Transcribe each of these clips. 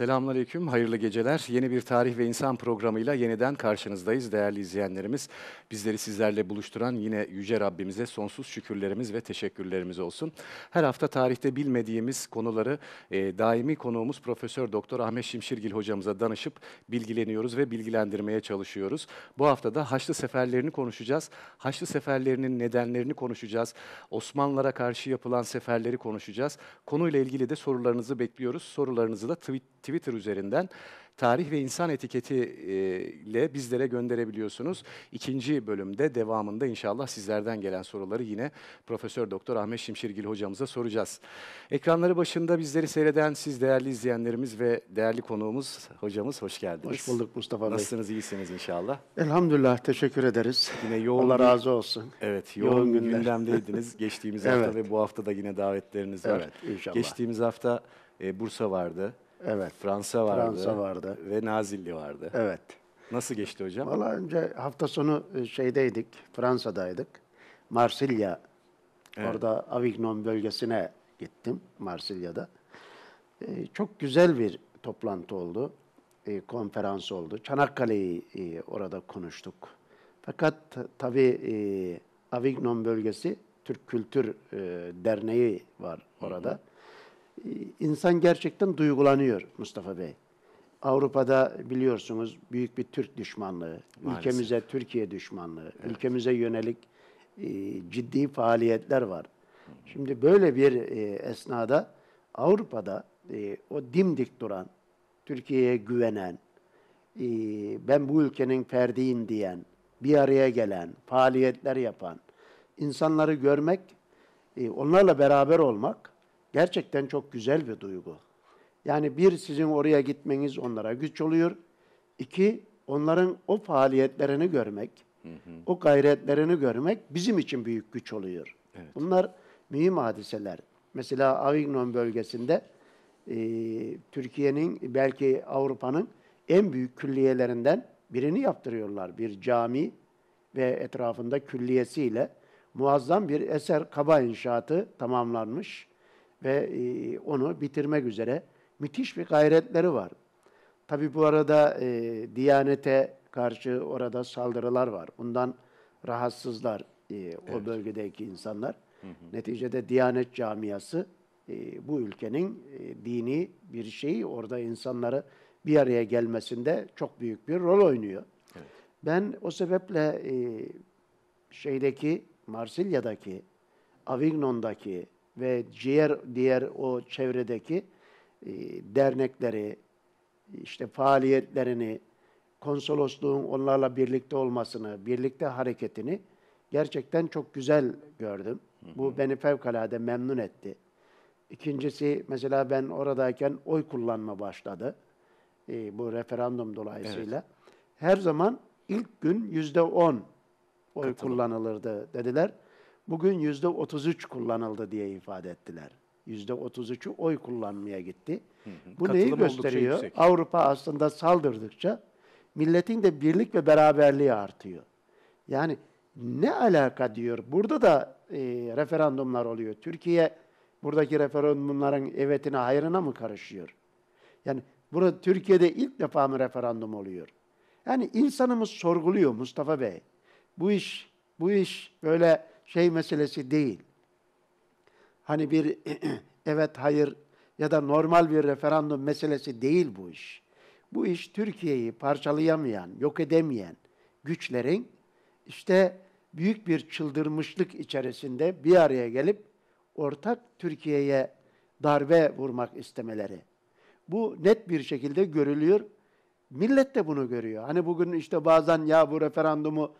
Selamünaleyküm, hayırlı geceler. Yeni bir tarih ve insan programıyla yeniden karşınızdayız değerli izleyenlerimiz. Bizleri sizlerle buluşturan yine Yüce Rabbimize sonsuz şükürlerimiz ve teşekkürlerimiz olsun. Her hafta tarihte bilmediğimiz konuları e, daimi konuğumuz Profesör Doktor Ahmet Şimşirgil hocamıza danışıp bilgileniyoruz ve bilgilendirmeye çalışıyoruz. Bu hafta da Haçlı seferlerini konuşacağız. Haçlı seferlerinin nedenlerini konuşacağız. Osmanlılara karşı yapılan seferleri konuşacağız. Konuyla ilgili de sorularınızı bekliyoruz. Sorularınızı da tweet Twitter üzerinden tarih ve insan etiketi ile bizlere gönderebiliyorsunuz. İkinci bölümde devamında inşallah sizlerden gelen soruları yine Profesör Doktor Ahmet Şimşirgil hocamıza soracağız. Ekranları başında bizleri seyreden siz değerli izleyenlerimiz ve değerli konuğumuz hocamız hoş geldiniz. Hoş bulduk Mustafa Bey. Nasılsınız iyisiniz inşallah? Elhamdülillah teşekkür ederiz. Yine yoğun Allah razı olsun. Evet yoğun, yoğun günler. gündemdeydiniz geçtiğimiz evet. hafta ve bu hafta da yine davetleriniz var. Evet inşallah. Geçtiğimiz hafta e, Bursa vardı. Evet. Fransa vardı. Fransa vardı. Ve Nazilli vardı. Evet. Nasıl geçti hocam? Valla önce hafta sonu e, şeydeydik, Fransa'daydık. Marsilya, evet. orada Avignon bölgesine gittim Marsilya'da. Ee, çok güzel bir toplantı oldu, e, konferans oldu. Çanakkale'yi e, orada konuştuk. Fakat tabii e, Avignon bölgesi Türk Kültür e, Derneği var orada. Hı hı. Ee, insan gerçekten duygulanıyor Mustafa Bey. Avrupa'da biliyorsunuz büyük bir Türk düşmanlığı, Maalesef. ülkemize Türkiye düşmanlığı, evet. ülkemize yönelik e, ciddi faaliyetler var. Şimdi böyle bir e, esnada Avrupa'da e, o dimdik duran, Türkiye'ye güvenen, e, ben bu ülkenin ferdiyim diyen, bir araya gelen, faaliyetler yapan insanları görmek, e, onlarla beraber olmak gerçekten çok güzel bir duygu. Yani bir sizin oraya gitmeniz onlara güç oluyor. İki onların o faaliyetlerini görmek, hı hı. o gayretlerini görmek bizim için büyük güç oluyor. Evet. Bunlar mühim hadiseler. Mesela Avignon bölgesinde e, Türkiye'nin belki Avrupa'nın en büyük külliyelerinden birini yaptırıyorlar. Bir cami ve etrafında külliyesiyle muazzam bir eser kaba inşaatı tamamlanmış ve e, onu bitirmek üzere müthiş bir gayretleri var. Tabi bu arada e, Diyanete karşı orada saldırılar var. Bundan rahatsızlar e, evet. o bölgedeki insanlar. Hı hı. Neticede Diyanet camiası e, bu ülkenin e, dini bir şeyi orada insanları bir araya gelmesinde çok büyük bir rol oynuyor. Evet. Ben o sebeple e, şeydeki Marsilya'daki, Avignon'daki, ve diğer diğer o çevredeki e, dernekleri, işte faaliyetlerini, konsolosluğun onlarla birlikte olmasını, birlikte hareketini gerçekten çok güzel gördüm. Hı hı. Bu beni fevkalade memnun etti. İkincisi mesela ben oradayken oy kullanma başladı. E, bu referandum dolayısıyla. Evet. Her zaman ilk gün yüzde on oy Katılım. kullanılırdı dediler. Bugün yüzde 33 kullanıldı diye ifade ettiler. Yüzde 33'ü oy kullanmaya gitti. Hı hı. Bu Katılım neyi gösteriyor? Avrupa aslında saldırdıkça milletin de birlik ve beraberliği artıyor. Yani ne alaka diyor. Burada da e, referandumlar oluyor. Türkiye buradaki referandumların evetine hayrına mı karışıyor? Yani burada Türkiye'de ilk defa mı referandum oluyor? Yani insanımız sorguluyor Mustafa Bey. Bu iş bu iş böyle şey meselesi değil. Hani bir evet hayır ya da normal bir referandum meselesi değil bu iş. Bu iş Türkiye'yi parçalayamayan, yok edemeyen güçlerin işte büyük bir çıldırmışlık içerisinde bir araya gelip ortak Türkiye'ye darbe vurmak istemeleri. Bu net bir şekilde görülüyor. Millet de bunu görüyor. Hani bugün işte bazen ya bu referandumu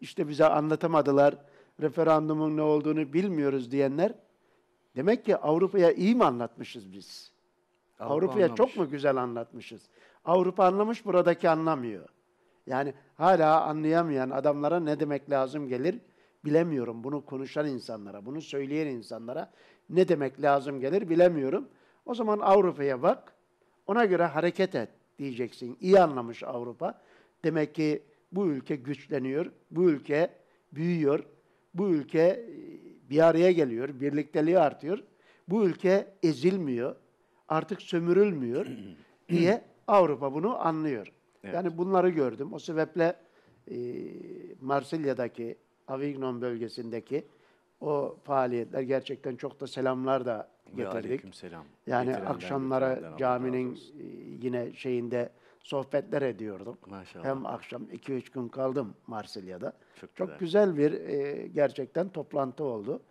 işte bize anlatamadılar referandumun ne olduğunu bilmiyoruz diyenler demek ki Avrupa'ya iyi mi anlatmışız biz? Avrupa Avrupa'ya çok mu güzel anlatmışız? Avrupa anlamış, buradaki anlamıyor. Yani hala anlayamayan adamlara ne demek lazım gelir bilemiyorum. Bunu konuşan insanlara, bunu söyleyen insanlara ne demek lazım gelir bilemiyorum. O zaman Avrupa'ya bak, ona göre hareket et diyeceksin. İyi anlamış Avrupa. Demek ki bu ülke güçleniyor, bu ülke büyüyor, bu ülke e, bir araya geliyor, birlikteliği artıyor. Bu ülke ezilmiyor, artık sömürülmüyor diye Avrupa bunu anlıyor. Evet. Yani bunları gördüm. O sebeple e, Marsilya'daki, Avignon bölgesindeki o faaliyetler gerçekten çok da selamlar da getirdik. selam. Yani Getirenler, akşamlara caminin e, yine şeyinde sohbetler ediyordum. Maşallah. Hem akşam 2-3 gün kaldım Marsilya'da. Çok, Çok güzel. güzel bir e, gerçekten toplantı oldu.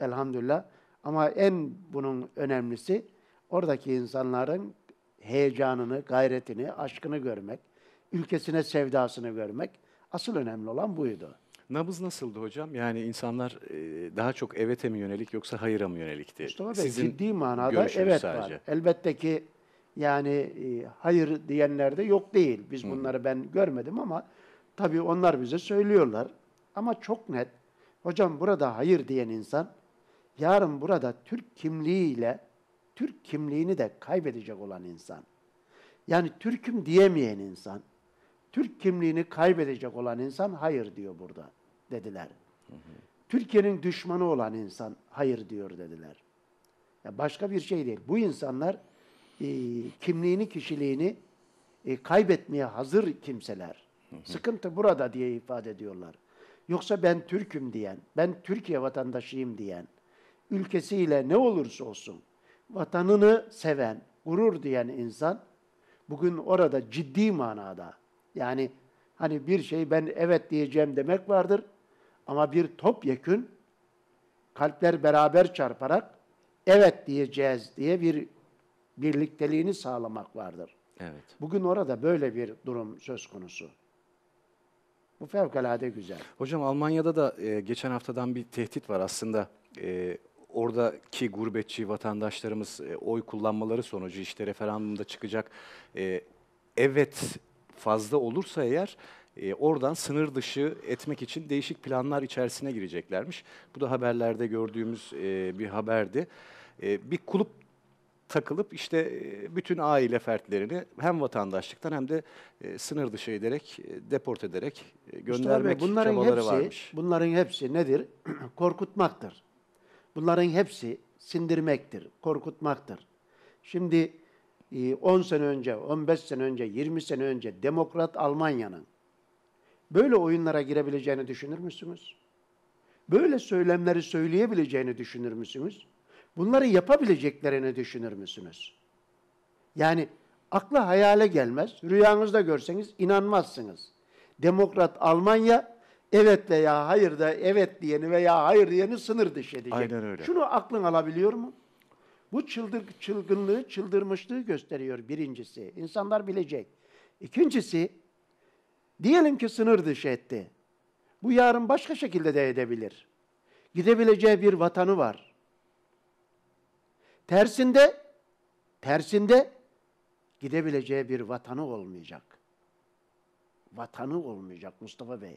Elhamdülillah. Ama en bunun önemlisi oradaki insanların heyecanını, gayretini, aşkını görmek, ülkesine sevdasını görmek asıl önemli olan buydu. Nabız nasıldı hocam? Yani insanlar e, daha çok evete mi yönelik yoksa hayıra mı yönelikti? Mustafa Bey Sizin ciddi manada evet sadece. var. Elbette ki yani e, hayır diyenler de yok değil. Biz bunları ben görmedim ama tabii onlar bize söylüyorlar. Ama çok net. Hocam burada hayır diyen insan yarın burada Türk kimliğiyle Türk kimliğini de kaybedecek olan insan. Yani Türk'üm diyemeyen insan. Türk kimliğini kaybedecek olan insan hayır diyor burada dediler. Türkiye'nin düşmanı olan insan hayır diyor dediler. Ya başka bir şey değil. Bu insanlar e, kimliğini, kişiliğini e, kaybetmeye hazır kimseler. Sıkıntı burada diye ifade ediyorlar. Yoksa ben Türk'üm diyen, ben Türkiye vatandaşıyım diyen, ülkesiyle ne olursa olsun vatanını seven, gurur diyen insan bugün orada ciddi manada yani hani bir şey ben evet diyeceğim demek vardır ama bir topyekün kalpler beraber çarparak evet diyeceğiz diye bir birlikteliğini sağlamak vardır. Evet. Bugün orada böyle bir durum söz konusu. Bu fevkalade güzel. Hocam Almanya'da da e, geçen haftadan bir tehdit var aslında. E, oradaki gurbetçi vatandaşlarımız e, oy kullanmaları sonucu işte referandumda çıkacak e, evet fazla olursa eğer e, oradan sınır dışı etmek için değişik planlar içerisine gireceklermiş. Bu da haberlerde gördüğümüz e, bir haberdi. E, bir kulüp takılıp işte e, bütün aile fertlerini hem vatandaşlıktan hem de e, sınır dışı ederek, e, deport ederek göndermek Bey, bunların çabaları hepsi, varmış. Bunların hepsi nedir? Korkutmaktır. Bunların hepsi sindirmektir, korkutmaktır. Şimdi 10 sene önce, 15 sene önce, 20 sene önce demokrat Almanya'nın böyle oyunlara girebileceğini düşünür müsünüz? Böyle söylemleri söyleyebileceğini düşünür müsünüz? bunları yapabileceklerini düşünür müsünüz? Yani akla hayale gelmez. Rüyanızda görseniz inanmazsınız. Demokrat Almanya evet veya hayır da evet diyeni veya hayır diyeni sınır dışı edecek. Aynen öyle. Şunu aklın alabiliyor mu? Bu çıldır, çılgınlığı, çıldırmışlığı gösteriyor birincisi. İnsanlar bilecek. İkincisi, diyelim ki sınır dışı etti. Bu yarın başka şekilde de edebilir. Gidebileceği bir vatanı var. Tersinde, tersinde gidebileceği bir vatanı olmayacak. Vatanı olmayacak Mustafa Bey.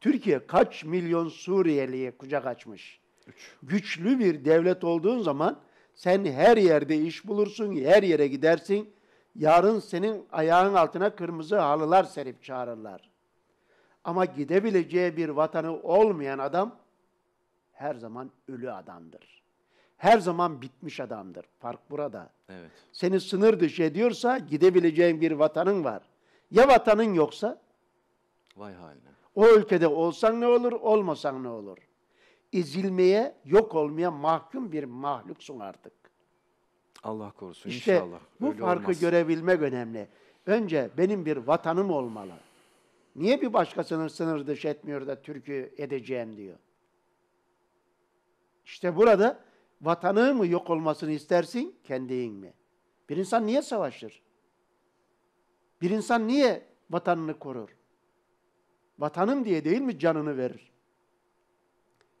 Türkiye kaç milyon Suriyeli'ye kucak açmış? Üç. Güçlü bir devlet olduğun zaman sen her yerde iş bulursun, her yere gidersin. Yarın senin ayağın altına kırmızı halılar serip çağırırlar. Ama gidebileceği bir vatanı olmayan adam her zaman ölü adamdır her zaman bitmiş adamdır. Fark burada. Evet. Seni sınır dışı ediyorsa gidebileceğin bir vatanın var. Ya vatanın yoksa? Vay haline. O ülkede olsan ne olur, olmasan ne olur? İzilmeye, yok olmaya mahkum bir mahluksun artık. Allah korusun İşte inşallah. bu Öyle farkı olmaz. görebilmek önemli. Önce benim bir vatanım olmalı. Niye bir başkasının sınır dışı etmiyor da Türk'ü edeceğim diyor. İşte burada vatanı mı yok olmasını istersin, kendin mi? Bir insan niye savaşır? Bir insan niye vatanını korur? Vatanım diye değil mi canını verir?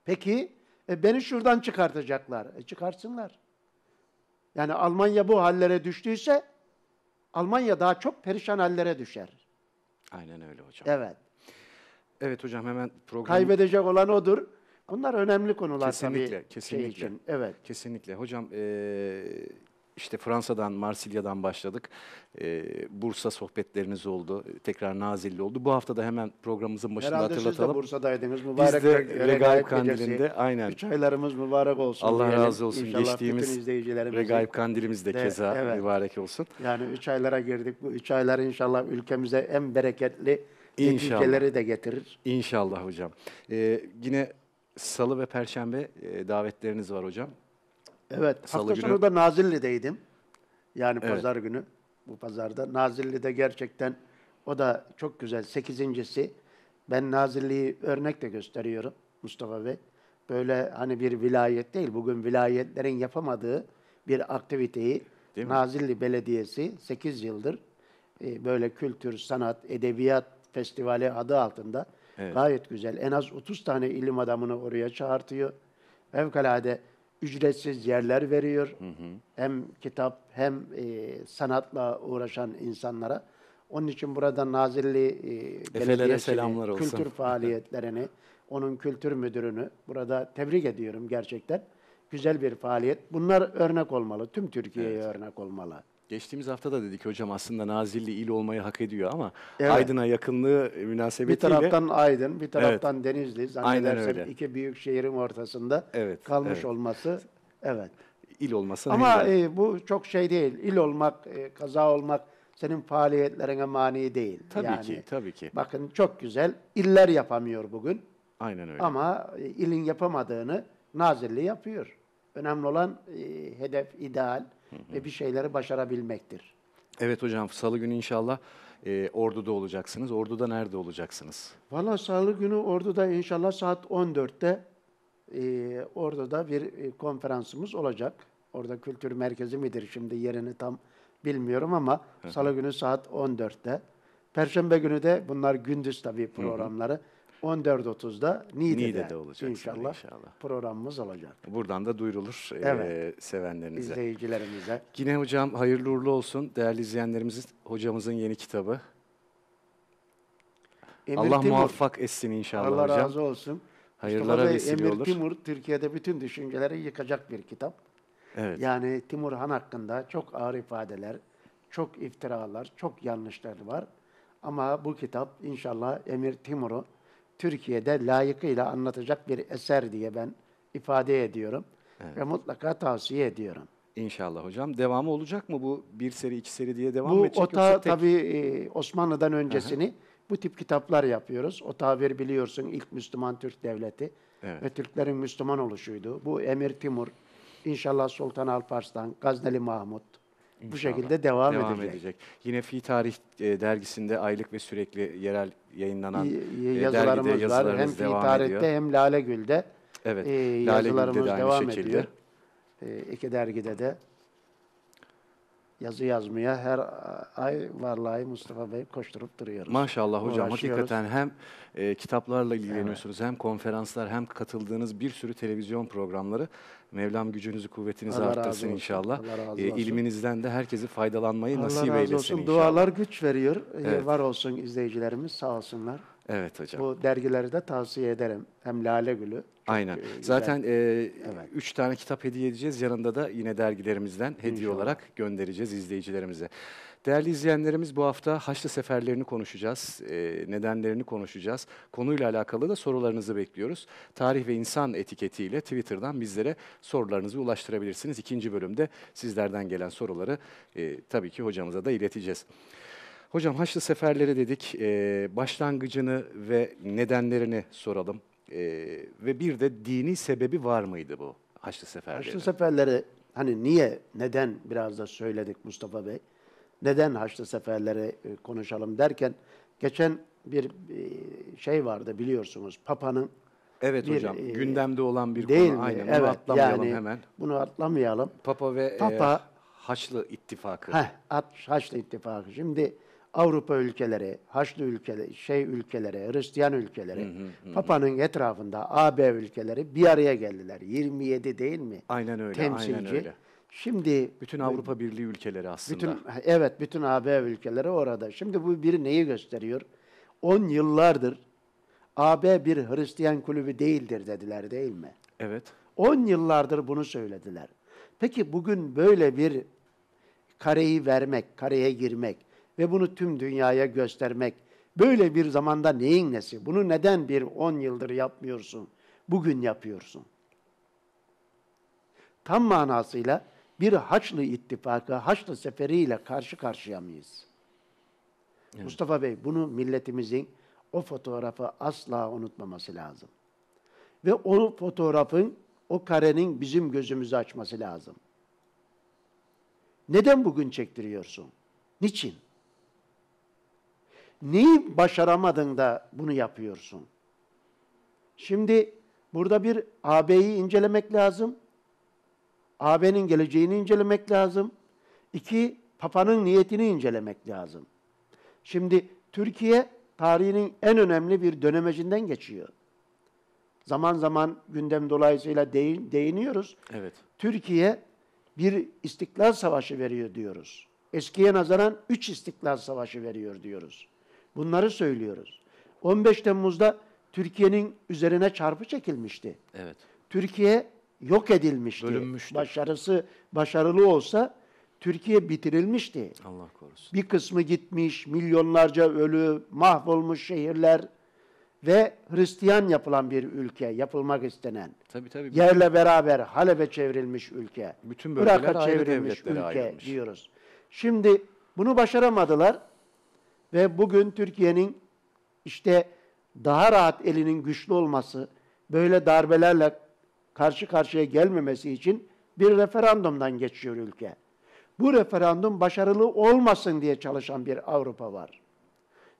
Peki e beni şuradan çıkartacaklar. E çıkarsınlar. Yani Almanya bu hallere düştüyse Almanya daha çok perişan hallere düşer. Aynen öyle hocam. Evet. Evet hocam hemen program... Kaybedecek olan odur. Bunlar önemli konular kesinlikle, tabii. Kesinlikle, şey için. Evet. Kesinlikle. Hocam e, işte Fransa'dan, Marsilya'dan başladık. E, Bursa sohbetleriniz oldu. Tekrar Nazilli oldu. Bu hafta da hemen programımızın başında Herhalde hatırlatalım. Herhalde siz de Bursa'daydınız. Mübarek Biz de Regaib Kandili'nde. Aynen. Üç aylarımız mübarek olsun. Allah diyelim. razı olsun. İnşallah Geçtiğimiz Regaib Kandilimiz de, de keza evet. mübarek olsun. Yani üç aylara girdik. Bu üç aylar inşallah ülkemize en bereketli İnşallah. neticeleri de getirir. İnşallah hocam. Ee, yine Salı ve Perşembe e, davetleriniz var hocam. Evet. Salı hafta günü... sonu da Nazilli'deydim. Yani evet. günü. Bu pazarda. Nazilli'de gerçekten o da çok güzel. Sekizincisi. Ben Nazilli'yi örnek de gösteriyorum Mustafa Bey. Böyle hani bir vilayet değil. Bugün vilayetlerin yapamadığı bir aktiviteyi değil Nazilli mi? Belediyesi 8 yıldır e, böyle kültür, sanat, edebiyat festivali adı altında Evet. Gayet güzel. En az 30 tane ilim adamını oraya çağırtıyor. Fevkalade ücretsiz yerler veriyor. Hı hı. Hem kitap hem e, sanatla uğraşan insanlara. Onun için burada Nazilli e, Belediyesi'ni, kültür faaliyetlerini, onun kültür müdürünü burada tebrik ediyorum gerçekten. Güzel bir faaliyet. Bunlar örnek olmalı. Tüm Türkiye'ye evet. örnek olmalı. Geçtiğimiz hafta da dedik hocam aslında Nazilli il olmayı hak ediyor ama evet. Aydın'a yakınlığı münasebetiyle. Bir taraftan Aydın, bir taraftan evet. Denizli. Zannedersem iki büyük şehrin ortasında evet. kalmış evet. olması. Evet. İl olması. Ama e, bu çok şey değil. İl olmak, e, kaza olmak senin faaliyetlerine mani değil. Tabii yani, ki, tabii ki. Bakın çok güzel. İller yapamıyor bugün. Aynen öyle. Ama e, ilin yapamadığını Nazilli yapıyor. Önemli olan e, hedef, ideal ve bir şeyleri başarabilmektir. Evet hocam, salı günü inşallah e, Ordu'da olacaksınız. Ordu'da nerede olacaksınız? Valla salı günü Ordu'da inşallah saat 14'te e, Ordu'da bir e, konferansımız olacak. Orada kültür merkezi midir şimdi yerini tam bilmiyorum ama salı günü saat 14'te. Perşembe günü de bunlar gündüz tabii programları. Hı hı. 14.30'da Niğde'de, Niğde'de olacak inşallah, inşallah programımız olacak. Buradan da duyurulur e, evet. e, sevenlerinize. İzleyicilerimize. Yine hocam hayırlı uğurlu olsun. Değerli izleyenlerimiz hocamızın yeni kitabı. Emir Allah Timur. muvaffak etsin inşallah Allah hocam. Allah razı olsun. Hayırlara Mustafa vesile Emir Timur Türkiye'de bütün düşünceleri yıkacak bir kitap. Evet. Yani Timur Han hakkında çok ağır ifadeler, çok iftiralar, çok yanlışlar var. Ama bu kitap inşallah Emir Timur'u Türkiye'de layıkıyla anlatacak bir eser diye ben ifade ediyorum evet. ve mutlaka tavsiye ediyorum. İnşallah hocam. Devamı olacak mı bu bir seri iki seri diye devam bu, edecek? Bu OTA tek... tabii e, Osmanlı'dan öncesini Aha. bu tip kitaplar yapıyoruz. OTA bir biliyorsun ilk Müslüman Türk devleti evet. ve Türklerin Müslüman oluşuydu. Bu Emir Timur, inşallah Sultan Alparslan, Gazneli Mahmut, bu şekilde devam, devam edecek. edecek. Yine Fi Tarih e, dergisinde aylık ve sürekli yerel yayınlanan yazılarımız e, yazılarımız var. Hem Fi Tarih'te ediyor. hem Lale Gül'de evet, e, Lale yazılarımız Gül'de de devam ediyor. E, iki dergide de yazı yazmaya her ay varlığı, Mustafa Bey koşturup duruyoruz. Maşallah hocam hakikaten hem e, kitaplarla ilgileniyorsunuz evet. hem konferanslar hem katıldığınız bir sürü televizyon programları. Mevlam gücünüzü kuvvetinizi Allah arttırsın inşallah. Allah e, ilminizden de herkesi faydalanmayı Allah nasip eylesin olsun. inşallah. Dualar güç veriyor. E, evet. Var olsun izleyicilerimiz sağ olsunlar. Evet hocam. Bu dergileri de tavsiye ederim. Hem Lale Gül'ü. Aynen. E, güzel. Zaten e, evet. üç tane kitap hediye edeceğiz. Yanında da yine dergilerimizden hediye İnşallah. olarak göndereceğiz izleyicilerimize. Değerli izleyenlerimiz bu hafta Haçlı seferlerini konuşacağız, e, nedenlerini konuşacağız. Konuyla alakalı da sorularınızı bekliyoruz. Tarih ve insan etiketiyle Twitter'dan bizlere sorularınızı ulaştırabilirsiniz. İkinci bölümde sizlerden gelen soruları e, tabii ki hocamıza da ileteceğiz. Hocam Haçlı Seferleri dedik. E, başlangıcını ve nedenlerini soralım. E, ve bir de dini sebebi var mıydı bu Haçlı Seferleri? Haçlı Seferleri hani niye, neden biraz da söyledik Mustafa Bey. Neden Haçlı Seferleri e, konuşalım derken geçen bir e, şey vardı biliyorsunuz Papa'nın Evet bir, hocam. E, gündemde olan bir değil konu mi? aynen. Evet, bunu atlamayalım yani, hemen. Bunu atlamayalım. Papa ve Papa, e, Haçlı ittifakı. Heh, Haçlı İttifakı Şimdi Avrupa ülkeleri, Haçlı ülkeleri, şey ülkeleri, Hristiyan ülkeleri, hı hı hı. Papa'nın etrafında AB ülkeleri bir araya geldiler. 27 değil mi? Aynen öyle, Temsilci. aynen öyle. Şimdi bütün Avrupa Birliği ülkeleri aslında. Bütün evet, bütün AB ülkeleri orada. Şimdi bu bir neyi gösteriyor? 10 yıllardır AB bir Hristiyan kulübü değildir dediler değil mi? Evet. 10 yıllardır bunu söylediler. Peki bugün böyle bir kareyi vermek, kareye girmek, ve bunu tüm dünyaya göstermek. Böyle bir zamanda neyin nesi? Bunu neden bir on yıldır yapmıyorsun? Bugün yapıyorsun. Tam manasıyla bir Haçlı ittifakı, Haçlı seferiyle karşı karşıya mıyız? Evet. Mustafa Bey bunu milletimizin o fotoğrafı asla unutmaması lazım. Ve o fotoğrafın, o karenin bizim gözümüzü açması lazım. Neden bugün çektiriyorsun? Niçin? Neyi başaramadın da bunu yapıyorsun? Şimdi burada bir AB'yi incelemek lazım. AB'nin geleceğini incelemek lazım. İki, Papa'nın niyetini incelemek lazım. Şimdi Türkiye tarihinin en önemli bir dönemecinden geçiyor. Zaman zaman gündem dolayısıyla değin, değiniyoruz. Evet. Türkiye bir istiklal savaşı veriyor diyoruz. Eskiye nazaran üç istiklal savaşı veriyor diyoruz. Bunları söylüyoruz. 15 Temmuz'da Türkiye'nin üzerine çarpı çekilmişti. Evet. Türkiye yok edilmişti. Bölünmüştü. Başarısı başarılı olsa Türkiye bitirilmişti. Allah korusun. Bir kısmı gitmiş, milyonlarca ölü, mahvolmuş şehirler ve Hristiyan yapılan bir ülke, yapılmak istenen. Tabii tabii. Yerle beraber Halep'e çevrilmiş ülke. Bütün bölgeler Irak'a çevrilmiş ülke ayrılmış. diyoruz. Şimdi bunu başaramadılar. Ve bugün Türkiye'nin işte daha rahat elinin güçlü olması, böyle darbelerle karşı karşıya gelmemesi için bir referandumdan geçiyor ülke. Bu referandum başarılı olmasın diye çalışan bir Avrupa var.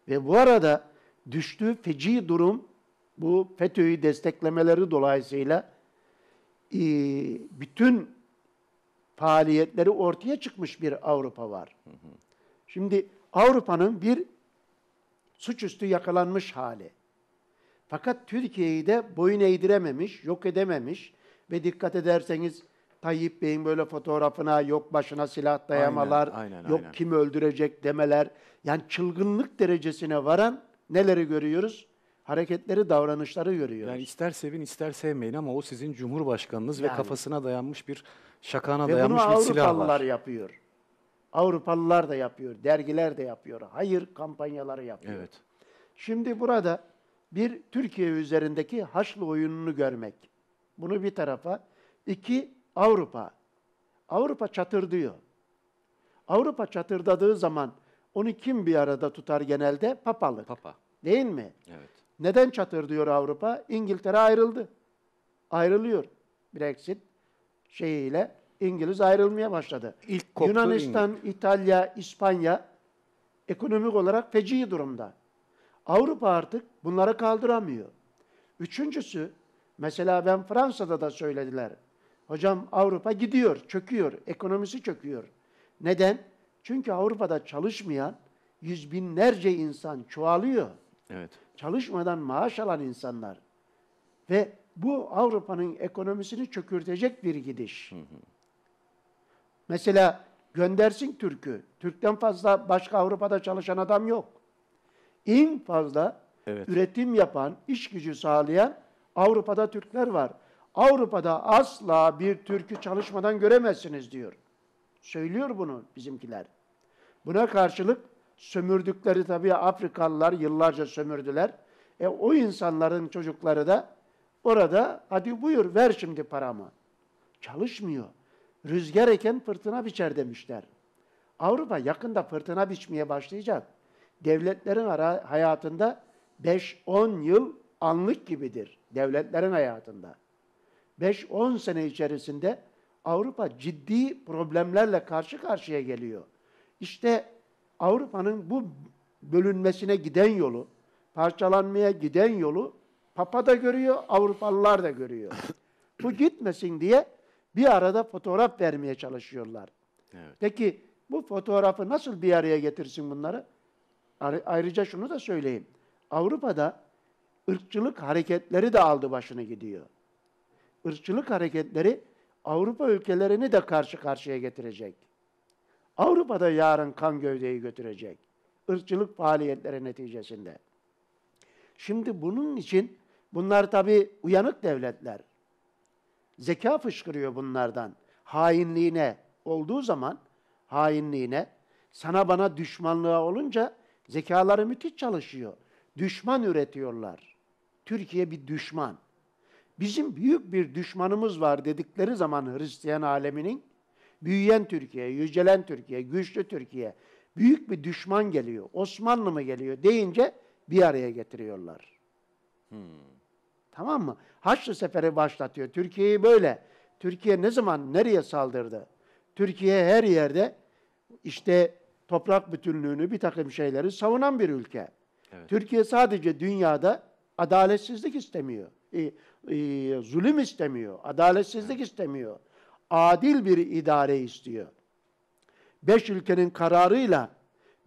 Ve bu arada düştüğü feci durum bu FETÖ'yü desteklemeleri dolayısıyla e, bütün faaliyetleri ortaya çıkmış bir Avrupa var. Şimdi Avrupa'nın bir suçüstü yakalanmış hali. Fakat Türkiye'yi de boyun eğdirememiş, yok edememiş ve dikkat ederseniz Tayyip Bey'in böyle fotoğrafına yok başına silah dayamalar, aynen, aynen, yok aynen. kim öldürecek demeler. Yani çılgınlık derecesine varan neleri görüyoruz? Hareketleri, davranışları görüyoruz. Yani ister sevin ister sevmeyin ama o sizin cumhurbaşkanınız yani. ve kafasına dayanmış bir şakana ve dayanmış bir silah var. Ve bunu Avrupalılar yapıyor. Avrupalılar da yapıyor, dergiler de yapıyor, hayır kampanyaları yapıyor. Evet. Şimdi burada bir Türkiye üzerindeki Haçlı oyununu görmek. Bunu bir tarafa. iki Avrupa. Avrupa çatırdıyor. Avrupa çatırdadığı zaman onu kim bir arada tutar genelde? Papalık. Papa. Değil mi? Evet. Neden çatır diyor Avrupa? İngiltere ayrıldı. Ayrılıyor. Brexit şeyiyle İngiliz ayrılmaya başladı. İlk koptu Yunanistan, İngiliz. İtalya, İspanya ekonomik olarak feci durumda. Avrupa artık bunları kaldıramıyor. Üçüncüsü, mesela ben Fransa'da da söylediler. Hocam Avrupa gidiyor, çöküyor, ekonomisi çöküyor. Neden? Çünkü Avrupa'da çalışmayan yüz binlerce insan çoğalıyor. Evet. Çalışmadan maaş alan insanlar. Ve bu Avrupa'nın ekonomisini çökürtecek bir gidiş. Hı hı. Mesela göndersin Türk'ü. Türk'ten fazla başka Avrupa'da çalışan adam yok. En fazla evet. üretim yapan, iş gücü sağlayan Avrupa'da Türkler var. Avrupa'da asla bir Türk'ü çalışmadan göremezsiniz diyor. Söylüyor bunu bizimkiler. Buna karşılık sömürdükleri tabii Afrikalılar yıllarca sömürdüler. E o insanların çocukları da orada hadi buyur ver şimdi paramı. Çalışmıyor. Rüzgar eken fırtına biçer demişler. Avrupa yakında fırtına biçmeye başlayacak. Devletlerin ara hayatında 5-10 yıl anlık gibidir. Devletlerin hayatında. 5-10 sene içerisinde Avrupa ciddi problemlerle karşı karşıya geliyor. İşte Avrupa'nın bu bölünmesine giden yolu, parçalanmaya giden yolu Papa da görüyor, Avrupalılar da görüyor. Bu gitmesin diye bir arada fotoğraf vermeye çalışıyorlar. Evet. Peki bu fotoğrafı nasıl bir araya getirsin bunları? Ayrıca şunu da söyleyeyim. Avrupa'da ırkçılık hareketleri de aldı başını gidiyor. Irkçılık hareketleri Avrupa ülkelerini de karşı karşıya getirecek. Avrupa'da yarın kan gövdeyi götürecek. Irkçılık faaliyetleri neticesinde. Şimdi bunun için bunlar tabii uyanık devletler zeka fışkırıyor bunlardan. Hainliğine olduğu zaman hainliğine sana bana düşmanlığa olunca zekaları müthiş çalışıyor. Düşman üretiyorlar. Türkiye bir düşman. Bizim büyük bir düşmanımız var dedikleri zaman Hristiyan aleminin büyüyen Türkiye, yücelen Türkiye, güçlü Türkiye, büyük bir düşman geliyor, Osmanlı mı geliyor deyince bir araya getiriyorlar. Hmm. Tamam mı? Haçlı Seferi başlatıyor. Türkiye'yi böyle. Türkiye ne zaman nereye saldırdı? Türkiye her yerde işte toprak bütünlüğünü bir takım şeyleri savunan bir ülke. Evet. Türkiye sadece dünyada adaletsizlik istemiyor. zulüm istemiyor. Adaletsizlik evet. istemiyor. Adil bir idare istiyor. Beş ülkenin kararıyla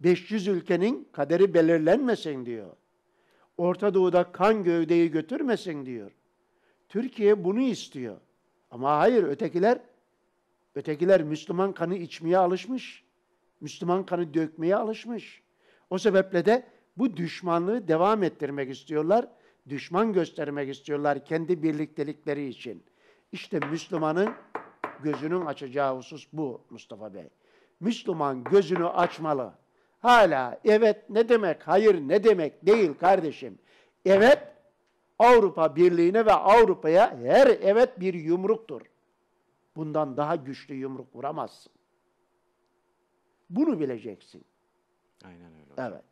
500 ülkenin kaderi belirlenmesin diyor. Orta Doğu'da kan gövdeyi götürmesin diyor. Türkiye bunu istiyor. Ama hayır ötekiler ötekiler Müslüman kanı içmeye alışmış. Müslüman kanı dökmeye alışmış. O sebeple de bu düşmanlığı devam ettirmek istiyorlar. Düşman göstermek istiyorlar kendi birliktelikleri için. İşte Müslümanın gözünün açacağı husus bu Mustafa Bey. Müslüman gözünü açmalı. Hala evet ne demek, hayır ne demek değil kardeşim. Evet Avrupa Birliği'ne ve Avrupa'ya her evet bir yumruktur. Bundan daha güçlü yumruk vuramazsın. Bunu bileceksin. Aynen öyle. Hocam. Evet.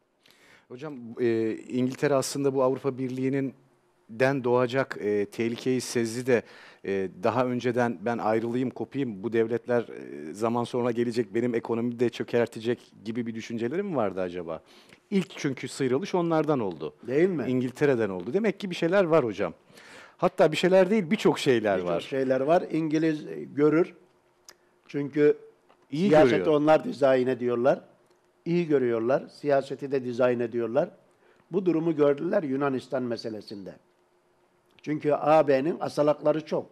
Hocam e, İngiltere aslında bu Avrupa Birliği'nin den doğacak e, tehlikeyi sezdi de e, daha önceden ben ayrılayım, kopayım, bu devletler e, zaman sonra gelecek, benim ekonomimi de çökertecek gibi bir düşünceleri mi vardı acaba? İlk çünkü sıyrılış onlardan oldu. Değil mi? İngiltere'den oldu. Demek ki bir şeyler var hocam. Hatta bir şeyler değil, birçok şeyler Birçok var. şeyler var. İngiliz e, görür. Çünkü İyi siyaseti görüyor. onlar dizayn ediyorlar. İyi görüyorlar. Siyaseti de dizayn ediyorlar. Bu durumu gördüler Yunanistan meselesinde. Çünkü AB'nin asalakları çok.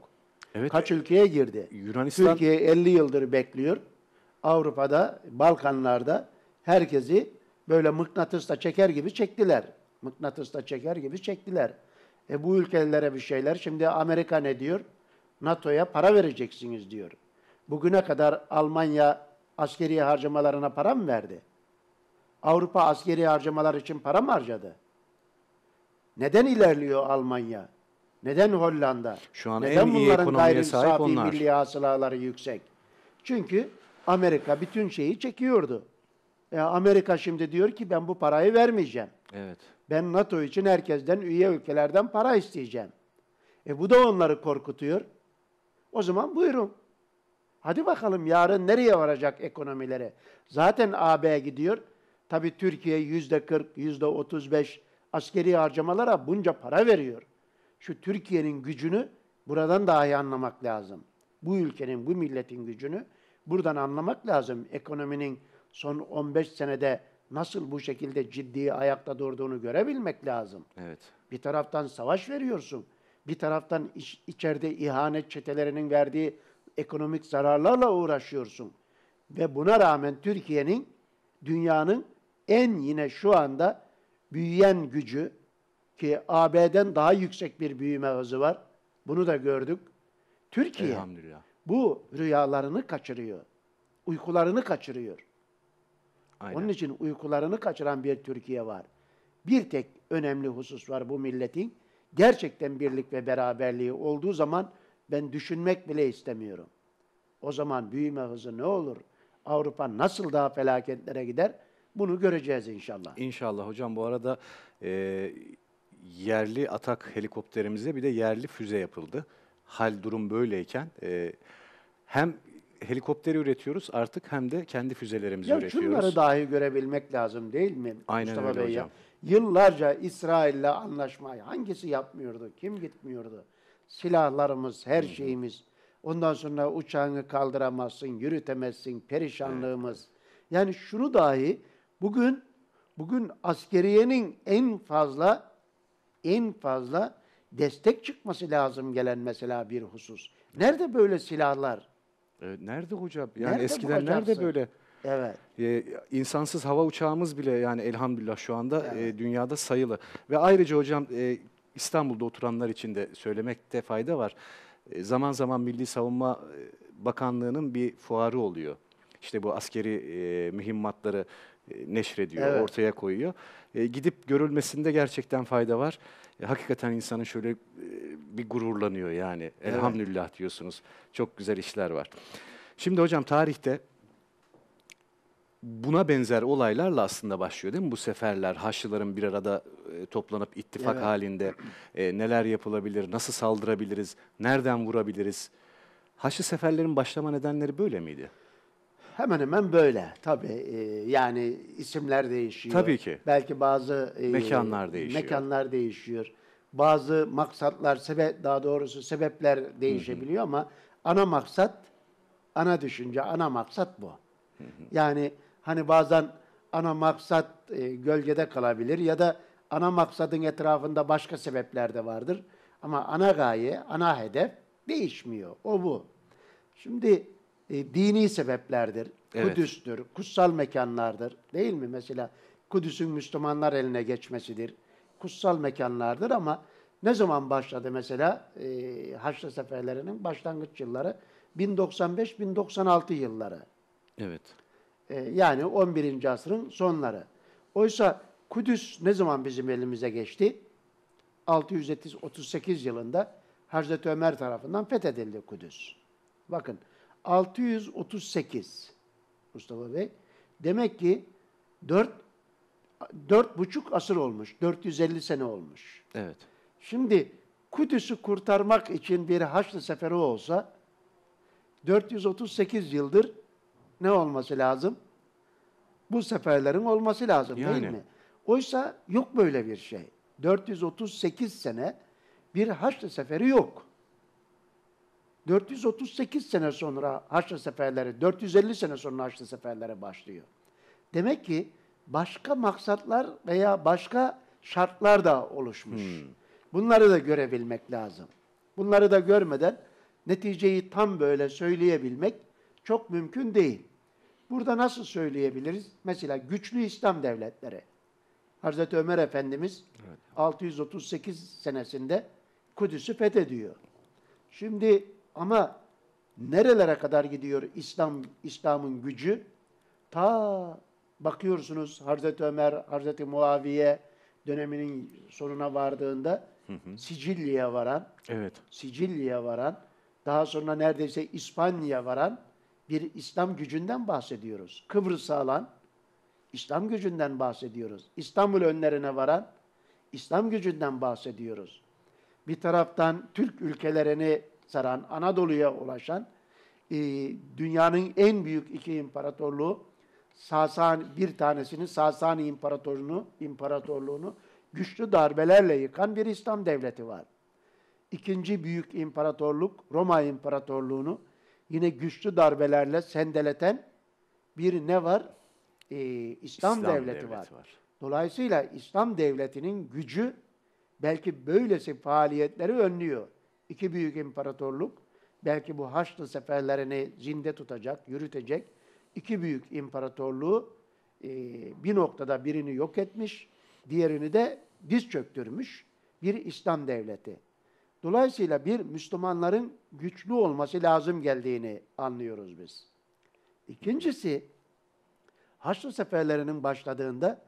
Evet. Kaç e, ülkeye girdi? Yunanistan... Türkiye 50 yıldır bekliyor. Avrupa'da, Balkanlar'da herkesi böyle mıknatısla çeker gibi çektiler. Mıknatısla çeker gibi çektiler. E bu ülkelere bir şeyler. Şimdi Amerika ne diyor? NATO'ya para vereceksiniz diyor. Bugüne kadar Almanya askeri harcamalarına para mı verdi? Avrupa askeri harcamalar için para mı harcadı? Neden ilerliyor Almanya? Neden Hollanda? Şu an Neden en bunların iyi gayri sahip safi onlar. milli hasılaları yüksek? Çünkü Amerika bütün şeyi çekiyordu. E, Amerika şimdi diyor ki ben bu parayı vermeyeceğim. Evet. Ben NATO için herkesten, üye ülkelerden para isteyeceğim. E bu da onları korkutuyor. O zaman buyurun. Hadi bakalım yarın nereye varacak ekonomileri? Zaten AB gidiyor. Tabii Türkiye yüzde 40, yüzde 35 askeri harcamalara bunca para veriyor şu Türkiye'nin gücünü buradan daha iyi anlamak lazım. Bu ülkenin, bu milletin gücünü buradan anlamak lazım. Ekonominin son 15 senede nasıl bu şekilde ciddi ayakta durduğunu görebilmek lazım. Evet. Bir taraftan savaş veriyorsun. Bir taraftan iç, içeride ihanet çetelerinin verdiği ekonomik zararlarla uğraşıyorsun. Ve buna rağmen Türkiye'nin dünyanın en yine şu anda büyüyen gücü, ki AB'den daha yüksek bir büyüme hızı var. Bunu da gördük. Türkiye bu rüyalarını kaçırıyor. Uykularını kaçırıyor. Aynen. Onun için uykularını kaçıran bir Türkiye var. Bir tek önemli husus var bu milletin. Gerçekten birlik ve beraberliği olduğu zaman ben düşünmek bile istemiyorum. O zaman büyüme hızı ne olur? Avrupa nasıl daha felaketlere gider? Bunu göreceğiz inşallah. İnşallah hocam bu arada e, yerli atak helikopterimize bir de yerli füze yapıldı. Hal durum böyleyken e, hem helikopteri üretiyoruz artık hem de kendi füzelerimizi ya üretiyoruz. Şunları dahi görebilmek lazım değil mi Aynen Mustafa öyle Bey hocam. Yıllarca İsrail'le anlaşmayı hangisi yapmıyordu, kim gitmiyordu? Silahlarımız, her Hı. şeyimiz. Ondan sonra uçağını kaldıramazsın, yürütemezsin, perişanlığımız. Evet. Yani şunu dahi bugün bugün askeriyenin en fazla en fazla destek çıkması lazım gelen mesela bir husus. Nerede böyle silahlar? Evet, nerede hocam? Yani nerede eskiden nerede böyle? Evet. E, insansız hava uçağımız bile yani elhamdülillah şu anda e, evet. e, dünyada sayılı. Ve ayrıca hocam e, İstanbul'da oturanlar için de söylemekte fayda var. E, zaman zaman Milli Savunma e, Bakanlığı'nın bir fuarı oluyor. İşte bu askeri e, mühimmatları e, neşrediyor, evet. ortaya koyuyor. E, gidip görülmesinde gerçekten fayda var. E, hakikaten insanın şöyle e, bir gururlanıyor yani. Evet. Elhamdülillah diyorsunuz. Çok güzel işler var. Şimdi hocam tarihte buna benzer olaylarla aslında başlıyor değil mi bu seferler? Haçlıların bir arada e, toplanıp ittifak evet. halinde e, neler yapılabilir, nasıl saldırabiliriz, nereden vurabiliriz? Haçlı seferlerin başlama nedenleri böyle miydi? hemen hemen böyle. Tabii e, yani isimler değişiyor. Tabii ki. Belki bazı e, Mekanlar değişiyor. mekanlar değişiyor. Bazı maksatlar, sebe daha doğrusu sebepler değişebiliyor ama ana maksat, ana düşünce, ana maksat bu. Yani hani bazen ana maksat e, gölgede kalabilir ya da ana maksadın etrafında başka sebepler de vardır. Ama ana gaye, ana hedef değişmiyor. O bu. Şimdi e, dini sebeplerdir. Evet. Kudüs'tür, kutsal mekanlardır. Değil mi? Mesela Kudüs'ün Müslümanlar eline geçmesidir. Kutsal mekanlardır ama ne zaman başladı mesela e, Haçlı Seferlerinin başlangıç yılları? 1095-1096 yılları. Evet. E, yani 11. asrın sonları. Oysa Kudüs ne zaman bizim elimize geçti? 638 yılında Hazreti Ömer tarafından fethedildi Kudüs. Bakın 638 Mustafa Bey. Demek ki 4 dört buçuk asır olmuş. 450 sene olmuş. Evet. Şimdi Kudüs'ü kurtarmak için bir Haçlı Seferi olsa 438 yıldır ne olması lazım? Bu seferlerin olması lazım yani. değil mi? Oysa yok böyle bir şey. 438 sene bir Haçlı Seferi yok. 438 sene sonra Haçlı Seferleri, 450 sene sonra Haçlı Seferleri başlıyor. Demek ki başka maksatlar veya başka şartlar da oluşmuş. Hmm. Bunları da görebilmek lazım. Bunları da görmeden neticeyi tam böyle söyleyebilmek çok mümkün değil. Burada nasıl söyleyebiliriz? Mesela güçlü İslam devletleri. Hazreti Ömer Efendimiz evet. 638 senesinde Kudüs'ü fethediyor. Şimdi ama nerelere kadar gidiyor İslam İslam'ın gücü? Ta bakıyorsunuz Hazreti Ömer, Hazreti Muaviye döneminin sonuna vardığında hı Sicilya'ya varan, evet. Sicilya'ya varan, daha sonra neredeyse İspanya'ya varan bir İslam gücünden bahsediyoruz. Kıbrıs'a alan İslam gücünden bahsediyoruz. İstanbul önlerine varan İslam gücünden bahsediyoruz. Bir taraftan Türk ülkelerini saran, Anadolu'ya ulaşan e, dünyanın en büyük iki imparatorluğu Sasan bir tanesini Sasani İmparatorluğunu, İmparatorluğunu güçlü darbelerle yıkan bir İslam devleti var. İkinci büyük imparatorluk Roma İmparatorluğunu yine güçlü darbelerle sendeleten bir ne var? Ee, İslam, İslam devleti, devleti var. var. Dolayısıyla İslam devletinin gücü belki böylesi faaliyetleri önlüyor iki büyük imparatorluk, belki bu Haçlı seferlerini zinde tutacak, yürütecek iki büyük imparatorluğu e, bir noktada birini yok etmiş, diğerini de diz çöktürmüş bir İslam devleti. Dolayısıyla bir Müslümanların güçlü olması lazım geldiğini anlıyoruz biz. İkincisi, Haçlı seferlerinin başladığında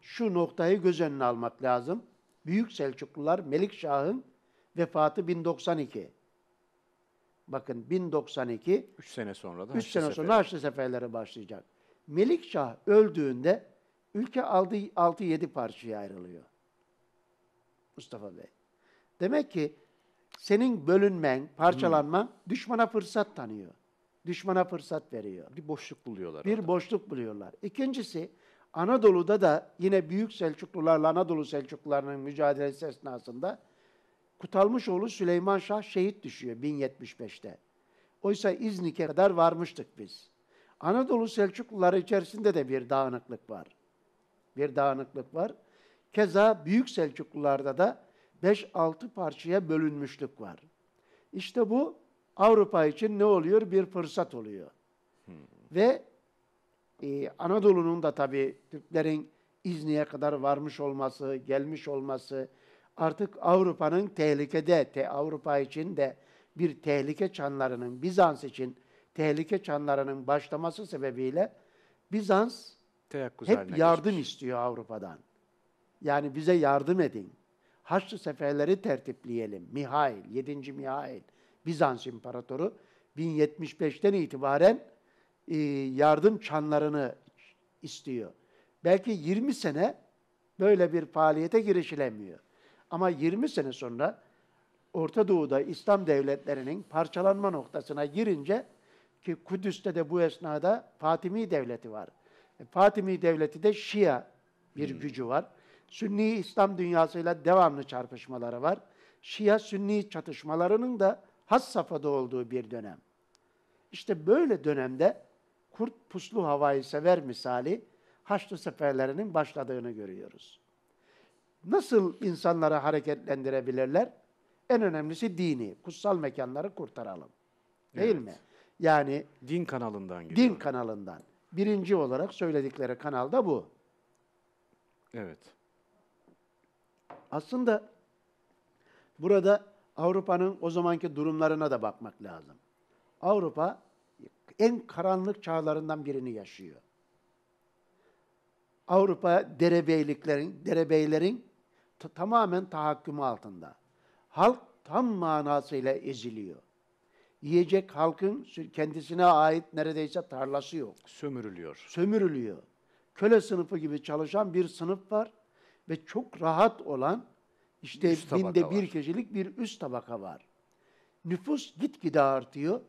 şu noktayı göz önüne almak lazım. Büyük Selçuklular Melikşah'ın Vefatı 1092. Bakın 1092. 3 sene sonra da 3 sene seferi. sonra Haçlı Seferleri başlayacak. Melikşah öldüğünde ülke 6-7 parçaya ayrılıyor. Mustafa Bey. Demek ki senin bölünmen, parçalanman hmm. düşmana fırsat tanıyor. Düşmana fırsat veriyor. Bir boşluk buluyorlar. Bir orada. boşluk buluyorlar. İkincisi Anadolu'da da yine Büyük Selçuklularla Anadolu Selçuklularının mücadelesi esnasında Kutalmışoğlu Süleyman Şah şehit düşüyor 1075'te. Oysa İznik'e kadar varmıştık biz. Anadolu Selçukluları içerisinde de bir dağınıklık var. Bir dağınıklık var. Keza Büyük Selçuklularda da 5-6 parçaya bölünmüşlük var. İşte bu Avrupa için ne oluyor? Bir fırsat oluyor. Hmm. Ve e, Anadolu'nun da tabii Türklerin İznike kadar varmış olması, gelmiş olması, artık Avrupa'nın tehlikede, te, Avrupa için de bir tehlike çanlarının, Bizans için tehlike çanlarının başlaması sebebiyle Bizans Teyakkuz hep yardım geçmiş. istiyor Avrupa'dan. Yani bize yardım edin. Haçlı seferleri tertipleyelim. Mihail, 7. Mihail, Bizans İmparatoru 1075'ten itibaren e, yardım çanlarını istiyor. Belki 20 sene böyle bir faaliyete girişilemiyor. Ama 20 sene sonra Orta Doğu'da İslam devletlerinin parçalanma noktasına girince ki Kudüs'te de bu esnada Fatimi Devleti var. E, Fatimi Devleti de Şia bir hmm. gücü var. Sünni İslam dünyasıyla devamlı çarpışmaları var. Şia-Sünni çatışmalarının da has safhada olduğu bir dönem. İşte böyle dönemde kurt puslu havayı sever misali Haçlı seferlerinin başladığını görüyoruz nasıl insanları hareketlendirebilirler? En önemlisi dini, kutsal mekanları kurtaralım. Değil evet. mi? Yani din kanalından gidiyor. Din kanalından. Birinci olarak söyledikleri kanal da bu. Evet. Aslında burada Avrupa'nın o zamanki durumlarına da bakmak lazım. Avrupa en karanlık çağlarından birini yaşıyor. Avrupa derebeyliklerin, derebeylerin tamamen tahakkümü altında. Halk tam manasıyla eziliyor. Yiyecek halkın kendisine ait neredeyse tarlası yok. Sömürülüyor. Sömürülüyor. Köle sınıfı gibi çalışan bir sınıf var ve çok rahat olan işte üst binde bir var. kişilik bir üst tabaka var. Nüfus gitgide artıyor.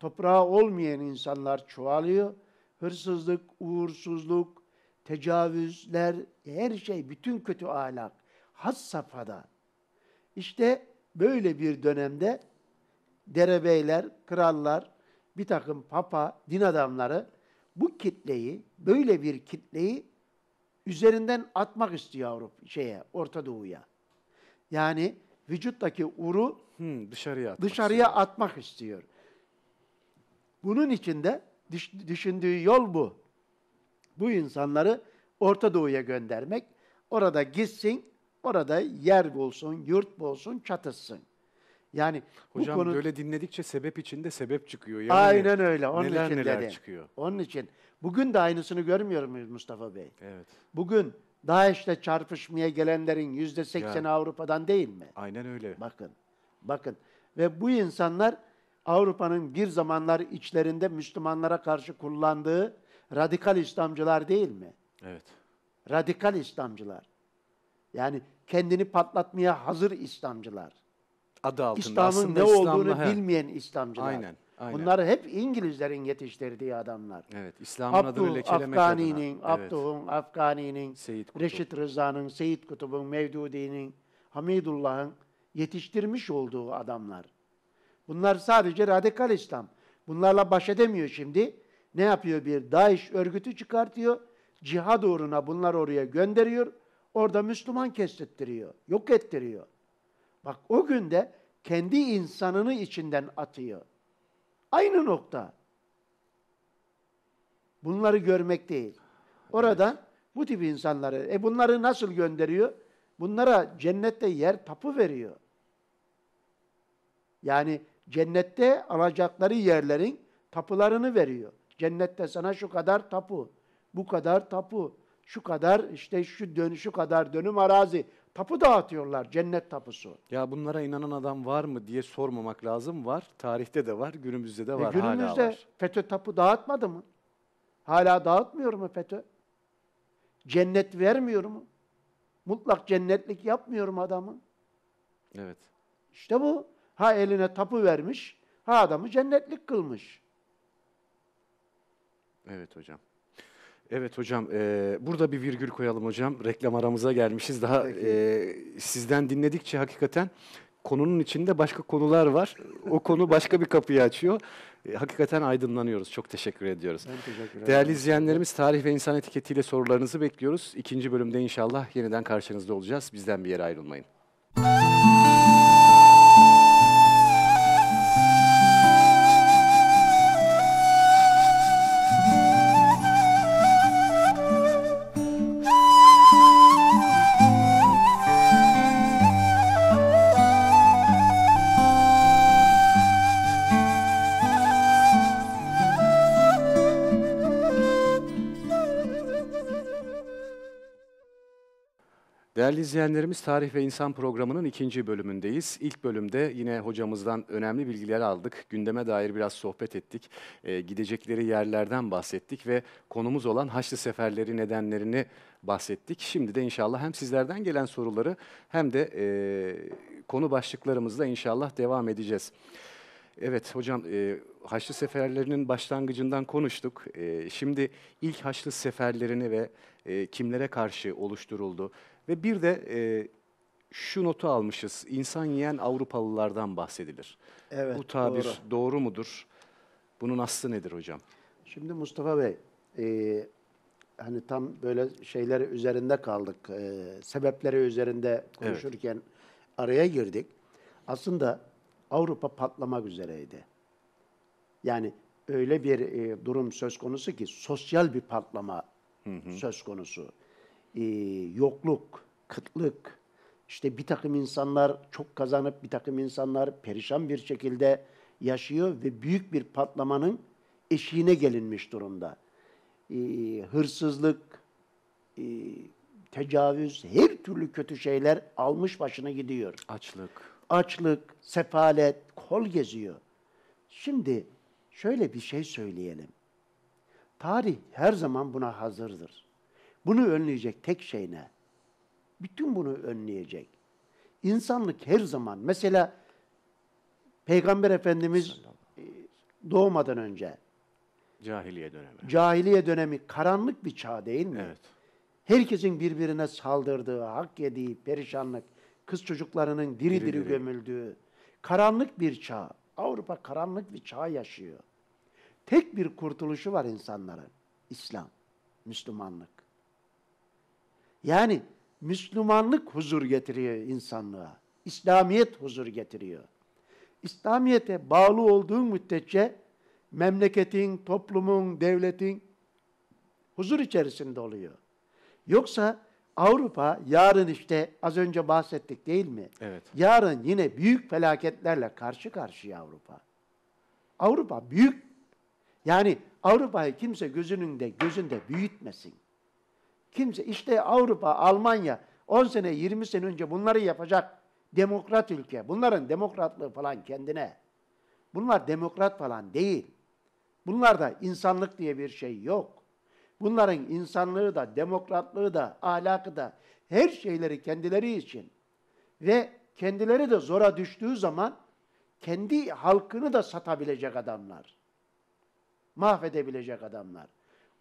Toprağı olmayan insanlar çoğalıyor. Hırsızlık, uğursuzluk, tecavüzler, her şey, bütün kötü ahlak has safhada. İşte böyle bir dönemde derebeyler, krallar, bir takım papa, din adamları bu kitleyi, böyle bir kitleyi üzerinden atmak istiyor Avrupa şeye, Orta Doğu'ya. Yani vücuttaki uru hmm, dışarıya atmak dışarıya istiyor. atmak istiyor. Bunun için de düşündüğü yol bu. Bu insanları Orta Doğu'ya göndermek. Orada gitsin, Orada yer bulsun, yurt bulsun, çatışsın. Yani Hocam bu konu... böyle dinledikçe sebep içinde sebep çıkıyor. Yani Aynen öyle. Onun neler için neler dedim. çıkıyor. Onun için. Bugün de aynısını görmüyor muyuz Mustafa Bey? Evet. Bugün DAEŞ'le çarpışmaya gelenlerin yüzde sekseni Avrupa'dan değil mi? Aynen öyle. Bakın, bakın. Ve bu insanlar Avrupa'nın bir zamanlar içlerinde Müslümanlara karşı kullandığı radikal İslamcılar değil mi? Evet. Radikal İslamcılar. Yani kendini patlatmaya hazır İslamcılar. Adı altında. İslam'ın ne olduğunu İslam'la, bilmeyen İslamcılar. Aynen. Aynen. Bunlar hep İngilizlerin yetiştirdiği adamlar. Evet, İslam'ın adını lekelemek Afgani'nin, adına. Evet. Afgani'nin, Reşit Rıza'nın, Seyit Kutub'un, Mevdudi'nin, Hamidullah'ın yetiştirmiş olduğu adamlar. Bunlar sadece radikal İslam. Bunlarla baş edemiyor şimdi. Ne yapıyor? Bir Daesh örgütü çıkartıyor. Cihad uğruna bunlar oraya gönderiyor. Orada Müslüman kestirttiriyor, yok ettiriyor. Bak o günde kendi insanını içinden atıyor. Aynı nokta. Bunları görmek değil. Orada evet. bu tip insanları, e bunları nasıl gönderiyor? Bunlara cennette yer tapu veriyor. Yani cennette alacakları yerlerin tapularını veriyor. Cennette sana şu kadar tapu, bu kadar tapu, şu kadar işte şu dön şu kadar dönüm arazi. Tapu dağıtıyorlar, cennet tapusu. Ya bunlara inanan adam var mı diye sormamak lazım. Var, tarihte de var, günümüzde de e, var, e günümüzde hala günümüzde FETÖ tapu dağıtmadı mı? Hala dağıtmıyor mu FETÖ? Cennet vermiyor mu? Mutlak cennetlik yapmıyor mu adamı? Evet. İşte bu. Ha eline tapu vermiş, ha adamı cennetlik kılmış. Evet hocam. Evet hocam, e, burada bir virgül koyalım hocam. Reklam aramıza gelmişiz. Daha e, sizden dinledikçe hakikaten konunun içinde başka konular var. O konu başka bir kapıyı açıyor. E, hakikaten aydınlanıyoruz. Çok teşekkür ediyoruz. Ben teşekkür ederim. Değerli izleyenlerimiz, tarih ve insan etiketiyle sorularınızı bekliyoruz. İkinci bölümde inşallah yeniden karşınızda olacağız. Bizden bir yere ayrılmayın. Müzik Değerli izleyenlerimiz Tarih ve İnsan programının ikinci bölümündeyiz. İlk bölümde yine hocamızdan önemli bilgiler aldık. Gündeme dair biraz sohbet ettik. E, gidecekleri yerlerden bahsettik ve konumuz olan Haçlı Seferleri nedenlerini bahsettik. Şimdi de inşallah hem sizlerden gelen soruları hem de e, konu başlıklarımızla inşallah devam edeceğiz. Evet hocam e, Haçlı Seferlerinin başlangıcından konuştuk. E, şimdi ilk Haçlı Seferlerini ve e, kimlere karşı oluşturuldu? Ve bir de e, şu notu almışız. İnsan yiyen Avrupalılardan bahsedilir. Evet, Bu tabir doğru. doğru mudur? Bunun aslı nedir hocam? Şimdi Mustafa Bey, e, hani tam böyle şeyler üzerinde kaldık. E, sebepleri üzerinde konuşurken evet. araya girdik. Aslında Avrupa patlamak üzereydi. Yani öyle bir e, durum söz konusu ki sosyal bir patlama hı hı. söz konusu e, yokluk, kıtlık, işte bir takım insanlar çok kazanıp bir takım insanlar perişan bir şekilde yaşıyor ve büyük bir patlamanın eşiğine gelinmiş durumda. E, hırsızlık, e, tecavüz, her türlü kötü şeyler almış başına gidiyor. Açlık. Açlık, sefalet, kol geziyor. Şimdi şöyle bir şey söyleyelim. Tarih her zaman buna hazırdır. Bunu önleyecek tek şey ne? Bütün bunu önleyecek. İnsanlık her zaman mesela Peygamber Efendimiz e, doğmadan önce cahiliye dönemi. Cahiliye dönemi karanlık bir çağ değil mi? Evet. Herkesin birbirine saldırdığı, hak yediği perişanlık, kız çocuklarının diri diri, diri, diri. gömüldüğü karanlık bir çağ. Avrupa karanlık bir çağ yaşıyor. Tek bir kurtuluşu var insanların. İslam, Müslümanlık. Yani Müslümanlık huzur getiriyor insanlığa. İslamiyet huzur getiriyor. İslamiyete bağlı olduğun müddetçe memleketin, toplumun, devletin huzur içerisinde oluyor. Yoksa Avrupa yarın işte az önce bahsettik değil mi? Evet. Yarın yine büyük felaketlerle karşı karşıya Avrupa. Avrupa büyük. Yani Avrupa'yı kimse gözünün de gözünde büyütmesin. Kimse işte Avrupa, Almanya 10 sene 20 sene önce bunları yapacak demokrat ülke. Bunların demokratlığı falan kendine. Bunlar demokrat falan değil. Bunlarda insanlık diye bir şey yok. Bunların insanlığı da, demokratlığı da, ahlakı da her şeyleri kendileri için ve kendileri de zora düştüğü zaman kendi halkını da satabilecek adamlar. Mahvedebilecek adamlar.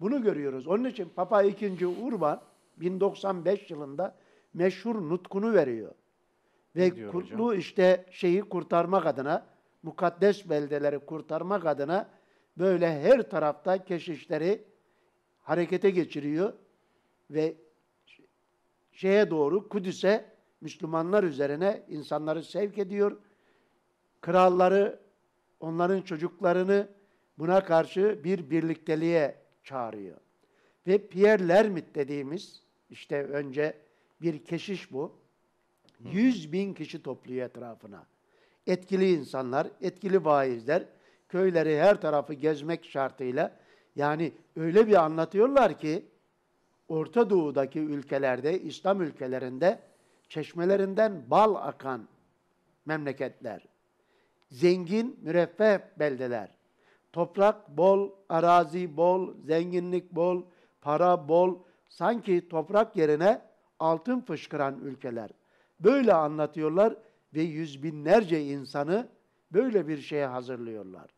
Bunu görüyoruz. Onun için Papa II. Urban 1095 yılında meşhur nutkunu veriyor. Ve kutlu hocam? işte şeyi kurtarmak adına, mukaddes beldeleri kurtarmak adına böyle her tarafta keşişleri harekete geçiriyor ve şeye doğru Kudüs'e Müslümanlar üzerine insanları sevk ediyor. Kralları, onların çocuklarını buna karşı bir birlikteliğe çağırıyor. Ve Pierre Lermit dediğimiz işte önce bir keşiş bu. Yüz bin kişi topluyor etrafına. Etkili insanlar, etkili vaizler köyleri her tarafı gezmek şartıyla yani öyle bir anlatıyorlar ki Orta Doğu'daki ülkelerde, İslam ülkelerinde çeşmelerinden bal akan memleketler, zengin, müreffeh beldeler, Toprak bol, arazi bol, zenginlik bol, para bol. Sanki toprak yerine altın fışkıran ülkeler. Böyle anlatıyorlar ve yüz binlerce insanı böyle bir şeye hazırlıyorlar.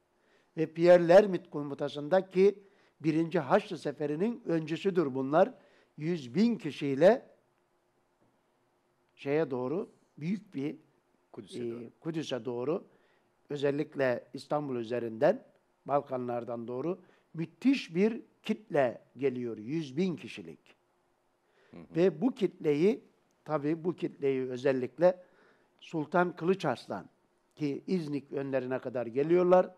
Ve Pierre Lermit komutasındaki birinci Haçlı Seferi'nin öncüsüdür bunlar. Yüz bin kişiyle şeye doğru büyük bir Kudüs'e e, doğru. Kudüs e doğru özellikle İstanbul üzerinden Balkanlardan doğru müthiş bir kitle geliyor. Yüz bin kişilik. Ve bu kitleyi, tabii bu kitleyi özellikle Sultan Kılıç Arslan ki İznik önlerine kadar geliyorlar.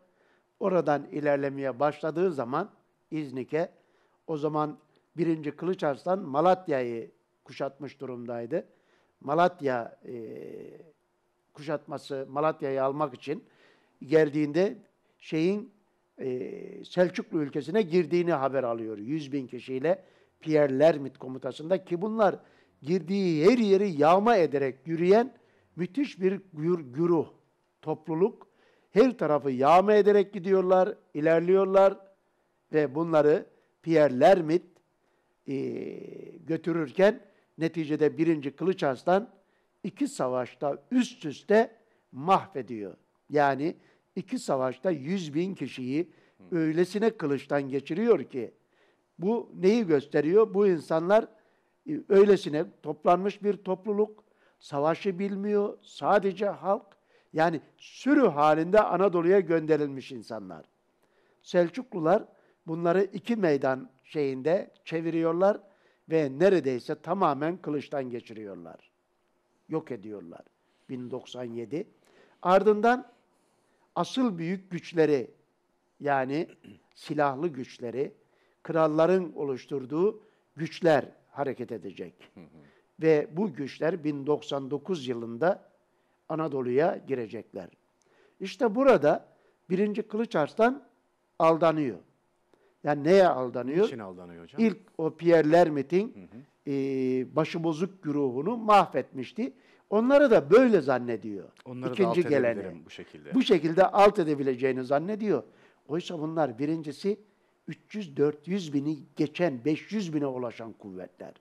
Oradan ilerlemeye başladığı zaman İznik'e o zaman birinci Kılıç Arslan Malatya'yı kuşatmış durumdaydı. Malatya e, kuşatması, Malatya'yı almak için geldiğinde şeyin e, Selçuklu ülkesine girdiğini haber alıyor. 100 bin kişiyle Pierre Lermit komutasında ki bunlar girdiği her yeri yağma ederek yürüyen müthiş bir gür, güruh, topluluk. Her tarafı yağma ederek gidiyorlar, ilerliyorlar ve bunları Pierre Lermit e, götürürken neticede birinci Kılıç Arslan iki savaşta üst üste mahvediyor. Yani iki savaşta yüz bin kişiyi öylesine kılıçtan geçiriyor ki bu neyi gösteriyor? Bu insanlar e, öylesine toplanmış bir topluluk, savaşı bilmiyor, sadece halk yani sürü halinde Anadolu'ya gönderilmiş insanlar. Selçuklular bunları iki meydan şeyinde çeviriyorlar ve neredeyse tamamen kılıçtan geçiriyorlar. Yok ediyorlar. 1097. Ardından asıl büyük güçleri yani silahlı güçleri, kralların oluşturduğu güçler hareket edecek. Hı hı. Ve bu güçler 1099 yılında Anadolu'ya girecekler. İşte burada birinci Kılıç Arslan aldanıyor. Yani neye aldanıyor? Niçin aldanıyor hocam? İlk o Pierre Lermit'in e, başıbozuk güruhunu mahvetmişti. Onları da böyle zannediyor. Onları İkinci da alt geleni. bu şekilde. Bu şekilde alt edebileceğini zannediyor. Oysa bunlar birincisi 300-400 bini geçen, 500 bine ulaşan kuvvetler.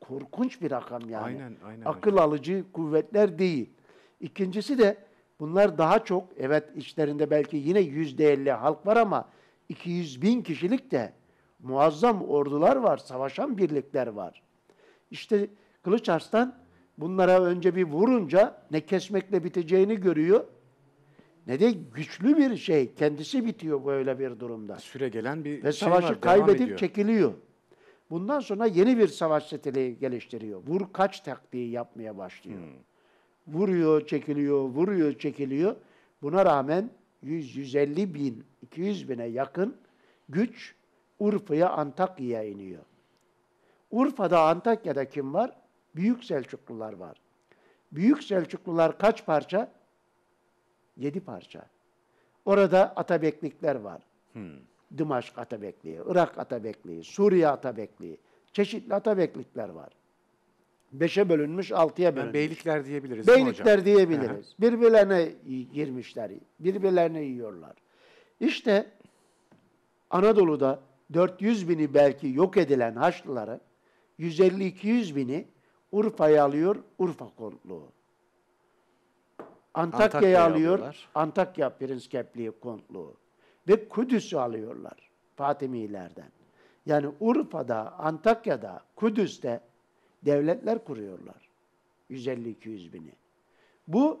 Korkunç bir rakam yani. Aynen, aynen. Akıl hocam. alıcı kuvvetler değil. İkincisi de bunlar daha çok, evet içlerinde belki yine %50 halk var ama 200 bin kişilik de muazzam ordular var, savaşan birlikler var. İşte Kılıç Arslan bunlara önce bir vurunca ne kesmekle biteceğini görüyor ne de güçlü bir şey kendisi bitiyor böyle bir durumda. Süre gelen bir Ve şey savaşı var, kaybedip ediyor. çekiliyor. Bundan sonra yeni bir savaş stili geliştiriyor. Vur kaç taktiği yapmaya başlıyor. Hmm. Vuruyor, çekiliyor, vuruyor, çekiliyor. Buna rağmen 100-150 bin, 200 bine yakın güç Urfa'ya, Antakya'ya iniyor. Urfa'da, Antakya'da kim var? Büyük Selçuklular var. Büyük Selçuklular kaç parça? Yedi parça. Orada Atabeklikler var. Hmm. Dımaşk Atabekliği, Irak Atabekliği, Suriye Atabekliği, çeşitli Atabeklikler var. Beşe bölünmüş, altıya bölünmüş. Yani beylikler diyebiliriz. Beylikler diyebiliriz. Birbirlerine girmişler, birbirlerine yiyorlar. İşte Anadolu'da 400 bini belki yok edilen Haçlıları, 150-200 bini Urfa'yı alıyor, Urfa kontluğu. Antakya'yı Antakya alıyor, alıyorlar. Antakya Prens Kepliği kontluğu. Ve Kudüs'ü alıyorlar Fatimilerden. Yani Urfa'da, Antakya'da, Kudüs'te devletler kuruyorlar. 150-200 bini. Bu,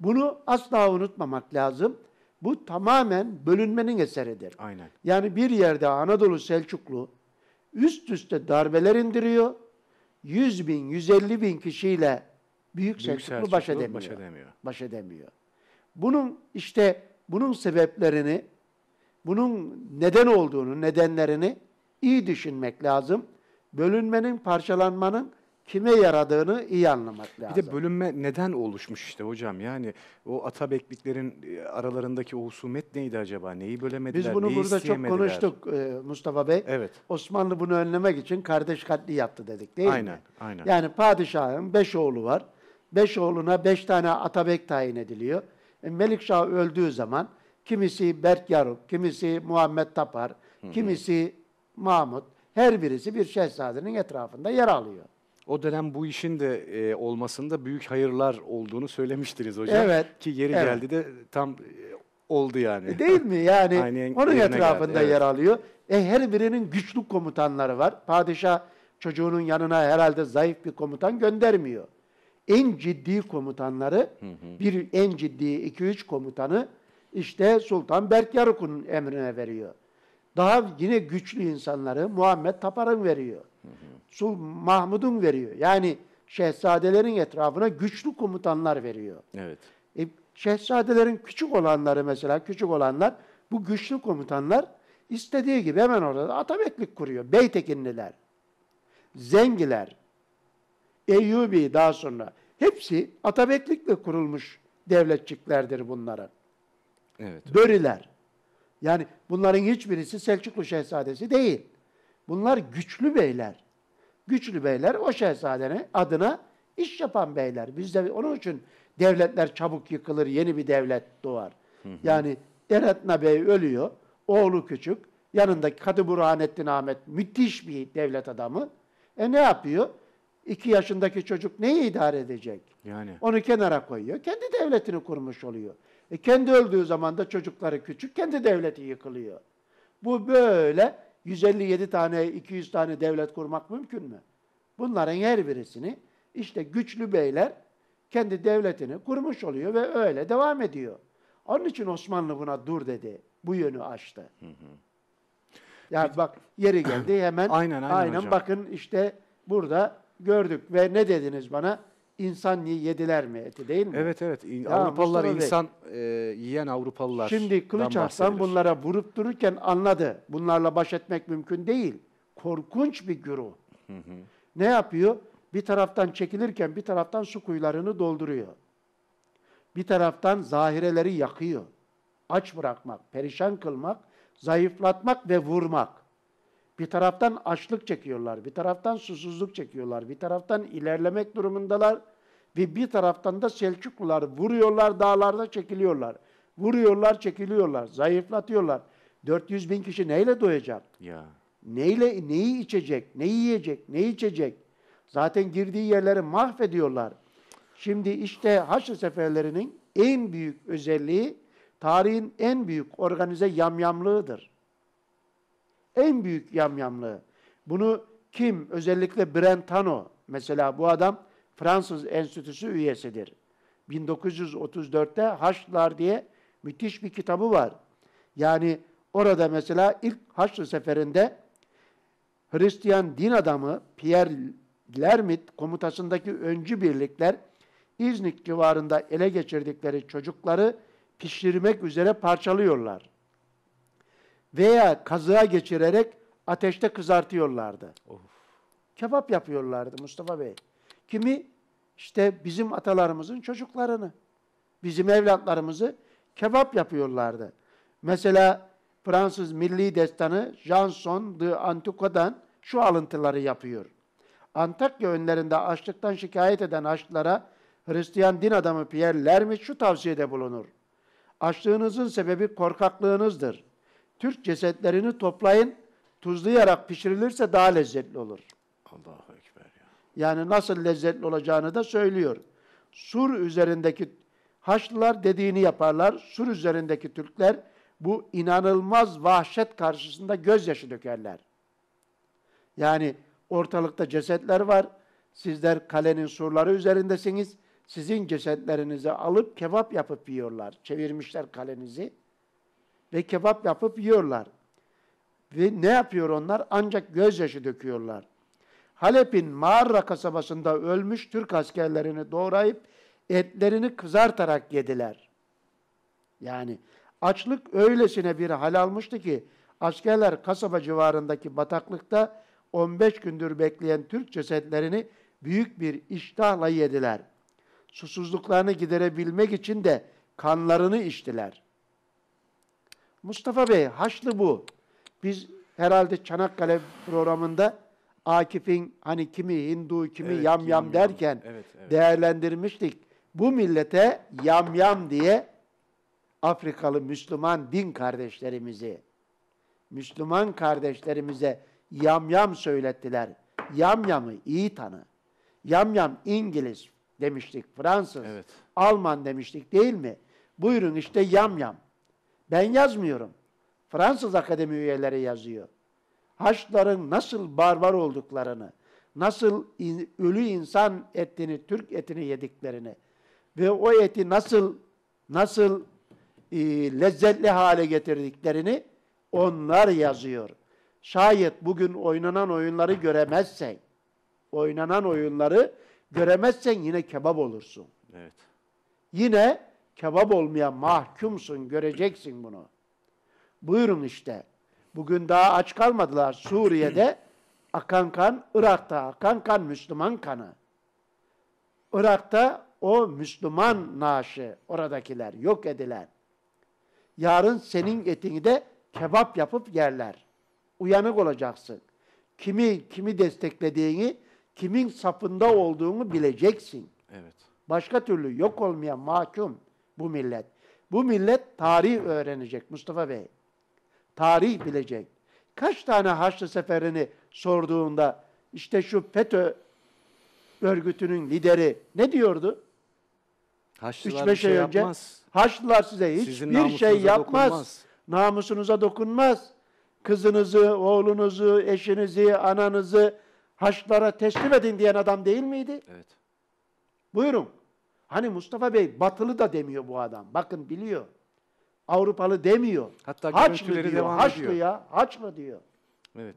bunu asla unutmamak lazım. Bu tamamen bölünmenin eseridir. Aynen. Yani bir yerde Anadolu Selçuklu üst üste darbeler indiriyor 100 bin, 150 bin kişiyle Büyük, Büyük Selçuklu, Selçuklu baş, edemiyor. baş edemiyor. Baş edemiyor. Bunun işte bunun sebeplerini, bunun neden olduğunu, nedenlerini iyi düşünmek lazım. Bölünmenin, parçalanmanın kime yaradığını iyi anlamak lazım. Bir de bölünme neden oluşmuş işte hocam? Yani o Atabekliklerin e, aralarındaki o husumet neydi acaba? Neyi bölemediler? Biz bunu neyi burada çok konuştuk e, Mustafa Bey. Evet. Osmanlı bunu önlemek için kardeş katli yaptı dedik değil aynen, mi? Aynen. aynen. Yani padişahın beş oğlu var. Beş oğluna beş tane Atabek tayin ediliyor. E, Melikşah öldüğü zaman kimisi Berk Yaruk, kimisi Muhammed Tapar, kimisi Mahmut, her birisi bir şehzadenin etrafında yer alıyor. O dönem bu işin de e, olmasında büyük hayırlar olduğunu söylemiştiniz hocam. Evet. Ki yeri evet. geldi de tam e, oldu yani. E, değil mi? Yani onun etrafında geldi, evet. yer alıyor. E, her birinin güçlü komutanları var. Padişah çocuğunun yanına herhalde zayıf bir komutan göndermiyor. En ciddi komutanları, hı hı. bir en ciddi 2-3 komutanı işte Sultan Berk Yaruk'un emrine veriyor. Daha yine güçlü insanları Muhammed Tapar'ın veriyor. Hı hı. Sul Mahmud'un veriyor. Yani şehzadelerin etrafına güçlü komutanlar veriyor. Evet. E, şehzadelerin küçük olanları mesela, küçük olanlar, bu güçlü komutanlar istediği gibi hemen orada atabeklik kuruyor. Beytekinliler, Zengiler, Eyyubi daha sonra. Hepsi atabeklikle kurulmuş devletçiklerdir bunların. Evet. Böriler. Yani bunların hiçbirisi Selçuklu şehzadesi değil. Bunlar güçlü beyler güçlü beyler o şehzadenin adına iş yapan beyler. Bizde onun için devletler çabuk yıkılır, yeni bir devlet doğar. Hı hı. Yani Eretna Bey ölüyor, oğlu küçük, yanındaki Kadı Burhanettin Ahmet müthiş bir devlet adamı. E ne yapıyor? İki yaşındaki çocuk neyi idare edecek? Yani. Onu kenara koyuyor. Kendi devletini kurmuş oluyor. E kendi öldüğü zaman da çocukları küçük, kendi devleti yıkılıyor. Bu böyle 157 tane, 200 tane devlet kurmak mümkün mü? Bunların her birisini işte güçlü beyler kendi devletini kurmuş oluyor ve öyle devam ediyor. Onun için Osmanlı buna dur dedi. Bu yönü açtı. Ya Yani bak yeri geldi hemen aynen, aynen, aynen hocam. bakın işte burada gördük ve ne dediniz bana? insan yediler mi eti değil mi? Evet evet. Ya, Avrupalılar insan e, yiyen Avrupalılar. Şimdi Kılıç Arslan bunlara vurup dururken anladı. Bunlarla baş etmek mümkün değil. Korkunç bir güruh. Hı hı. Ne yapıyor? Bir taraftan çekilirken bir taraftan su kuyularını dolduruyor. Bir taraftan zahireleri yakıyor. Aç bırakmak, perişan kılmak, zayıflatmak ve vurmak. Bir taraftan açlık çekiyorlar, bir taraftan susuzluk çekiyorlar, bir taraftan ilerlemek durumundalar ve bir taraftan da Selçuklular vuruyorlar, dağlarda çekiliyorlar. Vuruyorlar, çekiliyorlar, zayıflatıyorlar. 400 bin kişi neyle doyacak? Ya. Neyle, neyi içecek, neyi yiyecek, ne içecek? Zaten girdiği yerleri mahvediyorlar. Şimdi işte Haçlı Seferlerinin en büyük özelliği tarihin en büyük organize yamyamlığıdır. En büyük yamyamlığı. Bunu kim? Özellikle Brentano. Mesela bu adam Fransız Enstitüsü üyesidir. 1934'te Haçlılar diye müthiş bir kitabı var. Yani orada mesela ilk Haçlı seferinde Hristiyan din adamı Pierre Lermit komutasındaki öncü birlikler İznik civarında ele geçirdikleri çocukları pişirmek üzere parçalıyorlar veya kazığa geçirerek ateşte kızartıyorlardı. Kebap yapıyorlardı Mustafa Bey. Kimi işte bizim atalarımızın çocuklarını, bizim evlatlarımızı kebap yapıyorlardı. Mesela Fransız milli destanı Janson de Antiqua'dan şu alıntıları yapıyor. Antakya önlerinde açlıktan şikayet eden aşçılara Hristiyan din adamı Pierre Lermit şu tavsiyede bulunur. Açlığınızın sebebi korkaklığınızdır. Türk cesetlerini toplayın. Tuzlayarak pişirilirse daha lezzetli olur. Allahu Ekber ya. Yani nasıl lezzetli olacağını da söylüyor. Sur üzerindeki Haçlılar dediğini yaparlar. Sur üzerindeki Türkler bu inanılmaz vahşet karşısında gözyaşı dökerler. Yani ortalıkta cesetler var. Sizler kalenin surları üzerindesiniz. Sizin cesetlerinizi alıp kebap yapıp yiyorlar. Çevirmişler kalenizi ve kebap yapıp yiyorlar. Ve ne yapıyor onlar? Ancak gözyaşı döküyorlar. Halep'in mağara kasabasında ölmüş Türk askerlerini doğrayıp etlerini kızartarak yediler. Yani açlık öylesine bir hal almıştı ki askerler kasaba civarındaki bataklıkta 15 gündür bekleyen Türk cesetlerini büyük bir iştahla yediler. Susuzluklarını giderebilmek için de kanlarını içtiler. Mustafa Bey, Haçlı bu. Biz herhalde Çanakkale programında Akif'in hani kimi Hindu, kimi evet, yam yam derken evet, evet. değerlendirmiştik. Bu millete yam yam diye Afrikalı Müslüman din kardeşlerimizi, Müslüman kardeşlerimize yam yam söylettiler. Yam yamı iyi tanı. Yam yam İngiliz demiştik, Fransız, evet. Alman demiştik değil mi? Buyurun işte yam yam. Ben yazmıyorum. Fransız Akademi üyeleri yazıyor. Haçlıların nasıl barbar olduklarını, nasıl in, ölü insan etini, Türk etini yediklerini ve o eti nasıl nasıl e, lezzetli hale getirdiklerini onlar yazıyor. Şayet bugün oynanan oyunları göremezsen, oynanan oyunları göremezsen yine kebap olursun. Evet. Yine kebap olmaya mahkumsun, göreceksin bunu. Buyurun işte. Bugün daha aç kalmadılar Suriye'de. Akan kan, Irak'ta akan kan Müslüman kanı. Irak'ta o Müslüman naaşı, oradakiler yok edilen. Yarın senin etini de kebap yapıp yerler. Uyanık olacaksın. Kimi kimi desteklediğini, kimin sapında olduğunu bileceksin. Evet. Başka türlü yok olmaya mahkum bu millet. Bu millet tarih öğrenecek Mustafa Bey. Tarih bilecek. Kaç tane Haçlı Seferi'ni sorduğunda işte şu FETÖ örgütünün lideri ne diyordu? Haçlılar 3-5 şey önce. Yapmaz. Haçlılar size hiçbir şey yapmaz. Dokunmaz. Namusunuza dokunmaz. Kızınızı, oğlunuzu, eşinizi, ananızı Haçlılara teslim edin diyen adam değil miydi? Evet. Buyurun. Hani Mustafa Bey batılı da demiyor bu adam. Bakın biliyor. Avrupalı demiyor. Hatta haç mı diyor, devam ediyor. mı ya, haç mı diyor. Evet.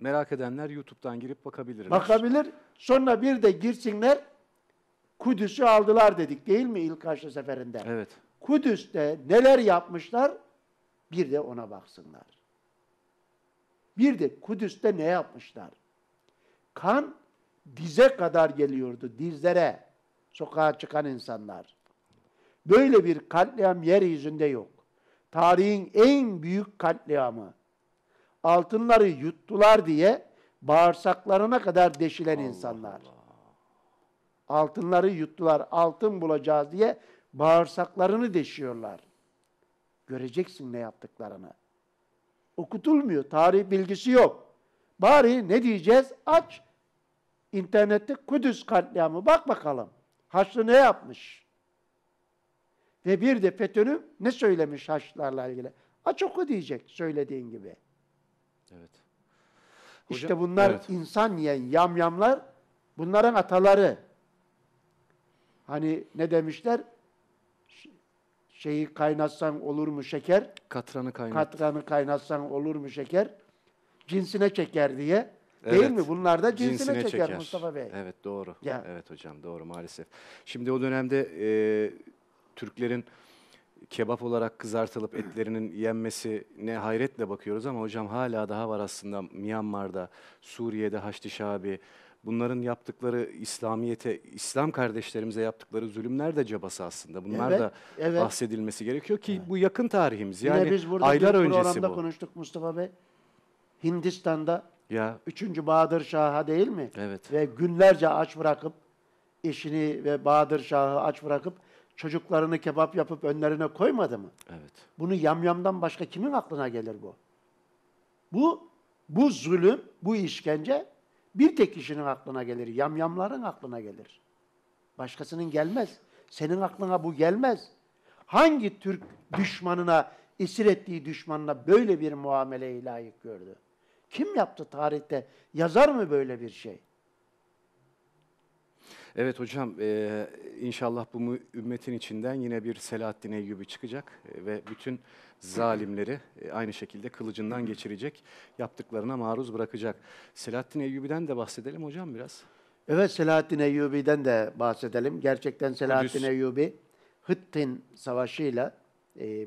Merak edenler YouTube'dan girip bakabilirler. Bakabilir. Sonra bir de girsinler Kudüs'ü aldılar dedik değil mi ilk karşı seferinde? Evet. Kudüs'te neler yapmışlar bir de ona baksınlar. Bir de Kudüs'te ne yapmışlar? Kan dize kadar geliyordu, dizlere sokağa çıkan insanlar. Böyle bir katliam yeryüzünde yok. Tarihin en büyük katliamı. Altınları yuttular diye bağırsaklarına kadar deşilen Allah insanlar. Allah. Altınları yuttular, altın bulacağız diye bağırsaklarını deşiyorlar. Göreceksin ne yaptıklarını. Okutulmuyor, tarih bilgisi yok. Bari ne diyeceğiz? Aç. İnternette Kudüs katliamı bak bakalım. Haçlı ne yapmış? Ve bir de FETÖ'nün ne söylemiş Haçlılarla ilgili? Aç oku diyecek söylediğin gibi. Evet. Hocam, işte bunlar evet. insan yiyen yamyamlar, bunların ataları. Hani ne demişler? Şeyi kaynatsan olur mu şeker? Katranı kaynat. Katranı kaynatsan olur mu şeker? Cinsine çeker diye Değil mi? Bunlar da cinsine, cinsine çeker, çeker Mustafa Bey. Evet doğru. Ya. Evet hocam doğru maalesef. Şimdi o dönemde e, Türklerin kebap olarak kızartılıp etlerinin yenmesine hayretle bakıyoruz ama hocam hala daha var aslında Myanmar'da, Suriye'de Haçlı Şabi, bunların yaptıkları İslamiyete, İslam kardeşlerimize yaptıkları zulümler de cabası aslında. Bunlar evet, da evet. bahsedilmesi gerekiyor ki evet. bu yakın tarihimiz. Yani Yine biz burada aylar öncesi bu. konuştuk Mustafa Bey. Hindistan'da ya. Üçüncü Bahadır Şah'a değil mi? Evet. Ve günlerce aç bırakıp eşini ve Bahadır Şah'ı aç bırakıp çocuklarını kebap yapıp önlerine koymadı mı? Evet. Bunu yamyamdan başka kimin aklına gelir bu? Bu bu zulüm, bu işkence bir tek kişinin aklına gelir. Yamyamların aklına gelir. Başkasının gelmez. Senin aklına bu gelmez. Hangi Türk düşmanına, esir ettiği düşmanına böyle bir muameleyi layık gördü? Kim yaptı tarihte? Yazar mı böyle bir şey? Evet hocam, e, inşallah bu ümmetin içinden yine bir Selahaddin Eyyubi çıkacak e, ve bütün zalimleri e, aynı şekilde kılıcından geçirecek, yaptıklarına maruz bırakacak. Selahaddin Eyyubi'den de bahsedelim hocam biraz. Evet, Selahaddin Eyyubi'den de bahsedelim. Gerçekten Selahaddin Kudüs. Eyyubi, Hıttin Savaşı'yla ee, e,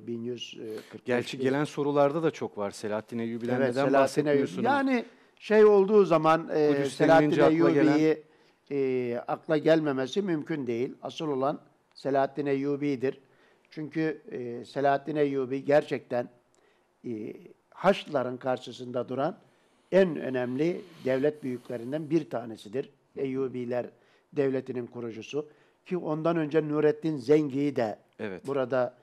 Gerçi gelen sorularda da çok var. Selahattin Eyyubi'den evet, neden Selahattin bahsetmiyorsunuz? Yani şey olduğu zaman e, Selahattin Eyyubi'yi gelen... e, akla gelmemesi mümkün değil. Asıl olan Selahattin Eyyubi'dir. Çünkü e, Selahattin Eyyubi gerçekten e, Haçlıların karşısında duran en önemli devlet büyüklerinden bir tanesidir. Eyyubiler devletinin kurucusu. Ki ondan önce Nurettin Zengi'yi de evet. burada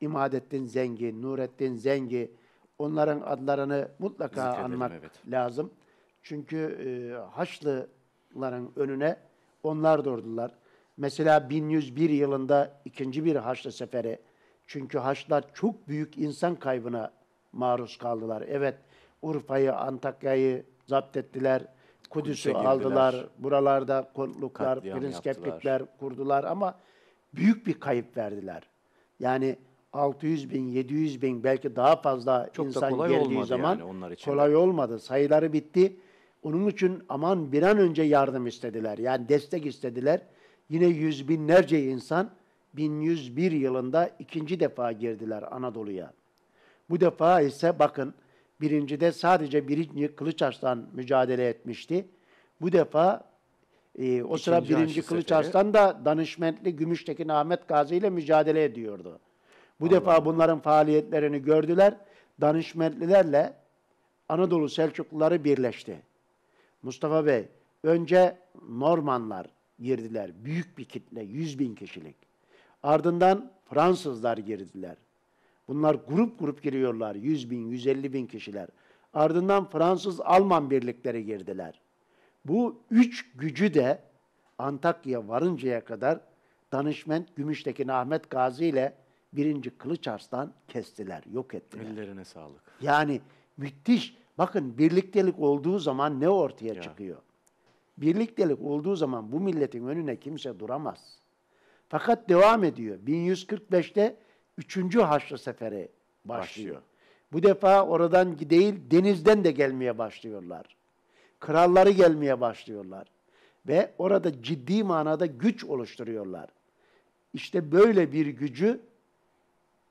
İmadettin Zengi, Nurettin Zengi onların adlarını mutlaka Zikredelim, anmak evet. lazım. Çünkü e, Haçlıların önüne onlar durdular. Mesela 1101 yılında ikinci bir Haçlı seferi. Çünkü Haçlılar çok büyük insan kaybına maruz kaldılar. Evet Urfa'yı, Antakya'yı zapt ettiler. Kudüs'ü aldılar. Buralarda konuluklar, prinskeplikler kurdular ama büyük bir kayıp verdiler. Yani 600 bin, 700 bin belki daha fazla Çok insan da kolay geldiği zaman yani onlar için. kolay olmadı. Sayıları bitti. Onun için aman bir an önce yardım istediler. Yani destek istediler. Yine yüz binlerce insan 1101 yılında ikinci defa girdiler Anadolu'ya. Bu defa ise bakın birincide sadece birinci Kılıçarslan mücadele etmişti. Bu defa e, o İkinci sıra birinci Kılıçarslan da danışmentli Gümüştekin Ahmet Gazi ile mücadele ediyordu. Bu Anladım. defa bunların faaliyetlerini gördüler. Danışmentlilerle Anadolu Selçukluları birleşti. Mustafa Bey, önce Normanlar girdiler. Büyük bir kitle, 100 bin kişilik. Ardından Fransızlar girdiler. Bunlar grup grup giriyorlar. 100 bin, 150 bin kişiler. Ardından Fransız-Alman birlikleri girdiler. Bu üç gücü de Antakya varıncaya kadar Danışment Gümüştekin Ahmet Gazi ile birinci Kılıç Arslan kestiler, yok ettiler. Ellerine sağlık. Yani müthiş. Bakın birliktelik olduğu zaman ne ortaya ya. çıkıyor? Birliktelik olduğu zaman bu milletin önüne kimse duramaz. Fakat devam ediyor. 1145'te 3. Haçlı Seferi başlıyor. başlıyor. Bu defa oradan değil denizden de gelmeye başlıyorlar. Kralları gelmeye başlıyorlar. Ve orada ciddi manada güç oluşturuyorlar. İşte böyle bir gücü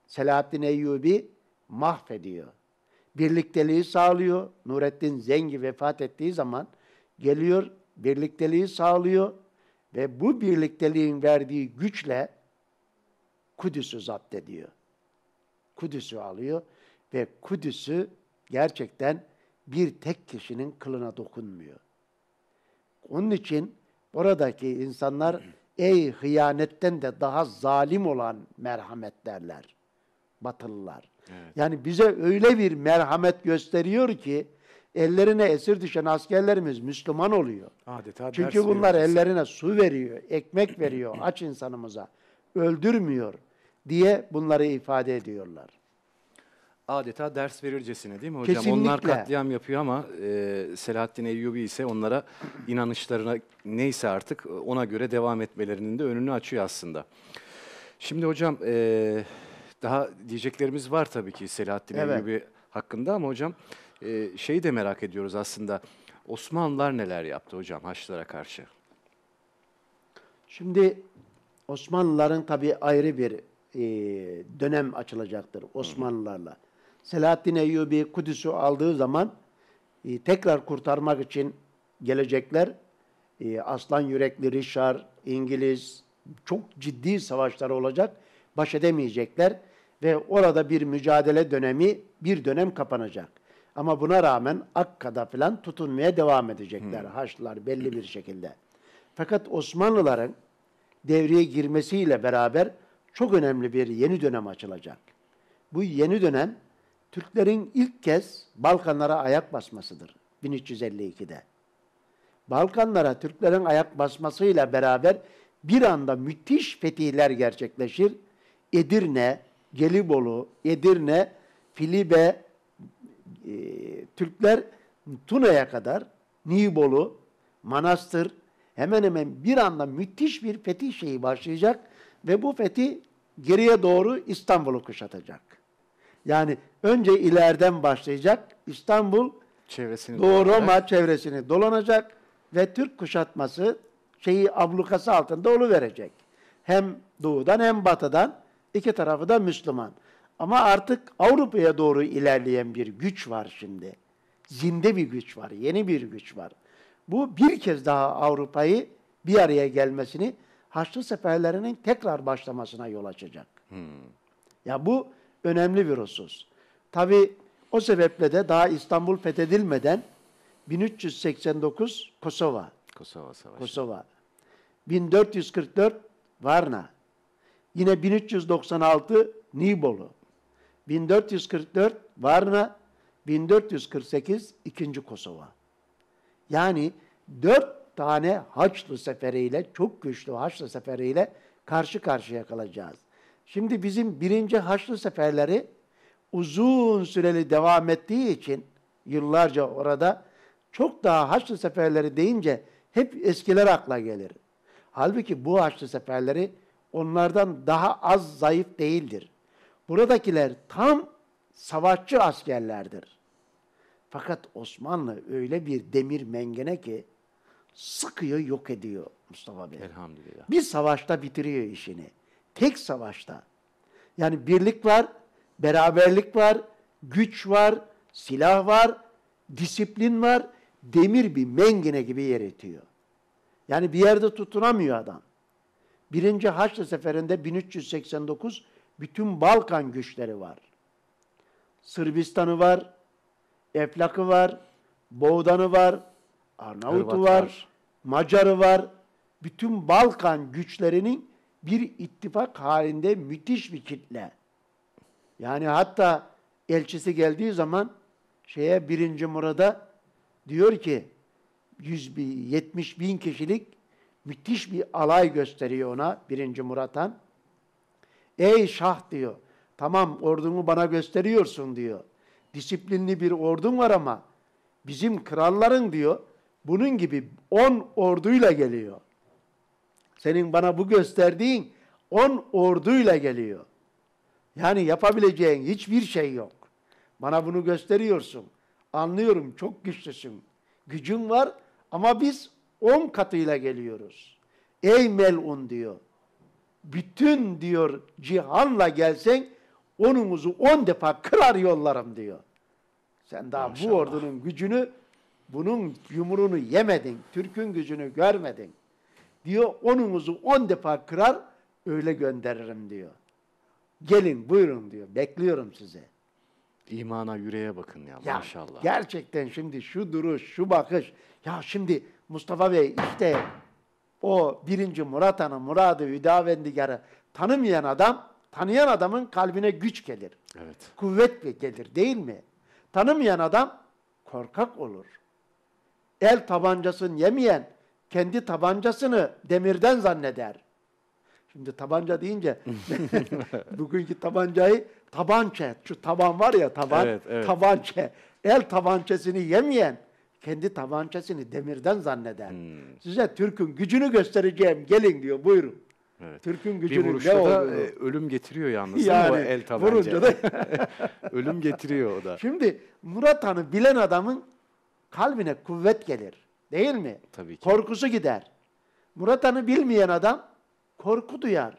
Selahattin Eyyubi mahvediyor. Birlikteliği sağlıyor. Nurettin Zengi vefat ettiği zaman geliyor, birlikteliği sağlıyor ve bu birlikteliğin verdiği güçle Kudüs'ü zapt ediyor. Kudüs'ü alıyor ve Kudüs'ü gerçekten bir tek kişinin kılına dokunmuyor. Onun için oradaki insanlar ey hıyanetten de daha zalim olan merhamet derler. Batılılar. Evet. Yani bize öyle bir merhamet gösteriyor ki ellerine esir düşen askerlerimiz Müslüman oluyor. Adeta Çünkü bunlar veriyoruz. ellerine su veriyor, ekmek veriyor aç insanımıza. Öldürmüyor diye bunları ifade ediyorlar. Adeta ders verircesine değil mi hocam? Kesinlikle. Onlar katliam yapıyor ama e, Selahattin Eyyubi ise onlara inanışlarına neyse artık ona göre devam etmelerinin de önünü açıyor aslında. Şimdi hocam e, daha diyeceklerimiz var tabii ki Selahattin evet. Eyyubi hakkında ama hocam e, şeyi de merak ediyoruz aslında. Osmanlılar neler yaptı hocam Haçlılara karşı? Şimdi Osmanlıların tabii ayrı bir e, dönem açılacaktır Osmanlılarla. Hı. Selahattin Eyyubi Kudüs'ü aldığı zaman e, tekrar kurtarmak için gelecekler e, aslan yürekli Rişar, İngiliz çok ciddi savaşlar olacak baş edemeyecekler ve orada bir mücadele dönemi, bir dönem kapanacak. Ama buna rağmen Akka'da falan tutunmaya devam edecekler hmm. Haçlılar belli bir şekilde. Fakat Osmanlıların devreye girmesiyle beraber çok önemli bir yeni dönem açılacak. Bu yeni dönem Türklerin ilk kez Balkanlara ayak basmasıdır 1352'de. Balkanlara Türklerin ayak basmasıyla beraber bir anda müthiş fetihler gerçekleşir Edirne, Gelibolu, Edirne, Filibe, e, Türkler Tuna'ya kadar, Nibolu, Manastır, hemen hemen bir anda müthiş bir fetih şeyi başlayacak ve bu fetih geriye doğru İstanbul'u kuşatacak. Yani önce ileriden başlayacak, İstanbul çevresini Doğu Roma çevresini dolanacak ve Türk kuşatması şeyi ablukası altında olu verecek. Hem doğudan hem batıdan İki tarafı da Müslüman. Ama artık Avrupa'ya doğru ilerleyen bir güç var şimdi. Zinde bir güç var, yeni bir güç var. Bu bir kez daha Avrupa'yı bir araya gelmesini Haçlı seferlerinin tekrar başlamasına yol açacak. Hmm. Ya bu önemli bir husus. Tabi o sebeple de daha İstanbul fethedilmeden 1389 Kosova. Kosova Savaşı. Kosova. 1444 Varna. Yine 1396 Nibolu. 1444 Varna, 1448 2. Kosova. Yani dört tane Haçlı seferiyle, çok güçlü Haçlı seferiyle karşı karşıya kalacağız. Şimdi bizim birinci Haçlı seferleri uzun süreli devam ettiği için yıllarca orada çok daha Haçlı seferleri deyince hep eskiler akla gelir. Halbuki bu Haçlı seferleri onlardan daha az zayıf değildir. Buradakiler tam savaşçı askerlerdir. Fakat Osmanlı öyle bir demir mengene ki sıkıyor, yok ediyor Mustafa Bey. Elhamdülillah. Bir savaşta bitiriyor işini. Tek savaşta. Yani birlik var, beraberlik var, güç var, silah var, disiplin var. Demir bir mengene gibi yer etiyor. Yani bir yerde tutunamıyor adam. Birinci Haçlı Seferi'nde 1389 bütün Balkan güçleri var. Sırbistan'ı var, Eflak'ı var, Boğdan'ı var, Arnavut'u var, Macar'ı var. Bütün Balkan güçlerinin bir ittifak halinde müthiş bir kitle. Yani hatta elçisi geldiği zaman şeye birinci Murad'a diyor ki 170 bin kişilik müthiş bir alay gösteriyor ona birinci Murat Han. Ey şah diyor. Tamam ordunu bana gösteriyorsun diyor. Disiplinli bir ordun var ama bizim kralların diyor bunun gibi on orduyla geliyor. Senin bana bu gösterdiğin on orduyla geliyor. Yani yapabileceğin hiçbir şey yok. Bana bunu gösteriyorsun. Anlıyorum çok güçlüsün. Gücün var ama biz 10 katıyla geliyoruz. Ey melun diyor. Bütün diyor cihanla gelsen onumuzu on defa kırar yollarım diyor. Sen daha Maşallah. bu ordunun gücünü bunun yumruğunu yemedin. Türk'ün gücünü görmedin. Diyor onumuzu on defa kırar öyle gönderirim diyor. Gelin buyurun diyor. Bekliyorum size. İmana yüreğe bakın ya, ya maşallah. Gerçekten şimdi şu duruş, şu bakış. Ya şimdi Mustafa Bey işte o birinci Murat Hanı, muradı hüdavendigarı tanımayan adam, tanıyan adamın kalbine güç gelir. Evet. Kuvvet gelir değil mi? Tanımayan adam korkak olur. El tabancasını yemeyen kendi tabancasını demirden zanneder. Şimdi tabanca deyince bugünkü tabancayı tabançe, şu taban var ya taban, evet, evet. tabançe. El tabançesini yemeyen kendi tabançasını demirden zanneden Hmm. Size Türk'ün gücünü göstereceğim gelin diyor buyurun. Evet. Türk'ün gücünün bir vuruşta ne da olduğunu. E, ölüm getiriyor yalnız yani, o el tabanca. Vurunca da. ölüm getiriyor o da. Şimdi Murat Han'ı bilen adamın kalbine kuvvet gelir. Değil mi? Tabii ki. Korkusu gider. Murat Han'ı bilmeyen adam korku duyar.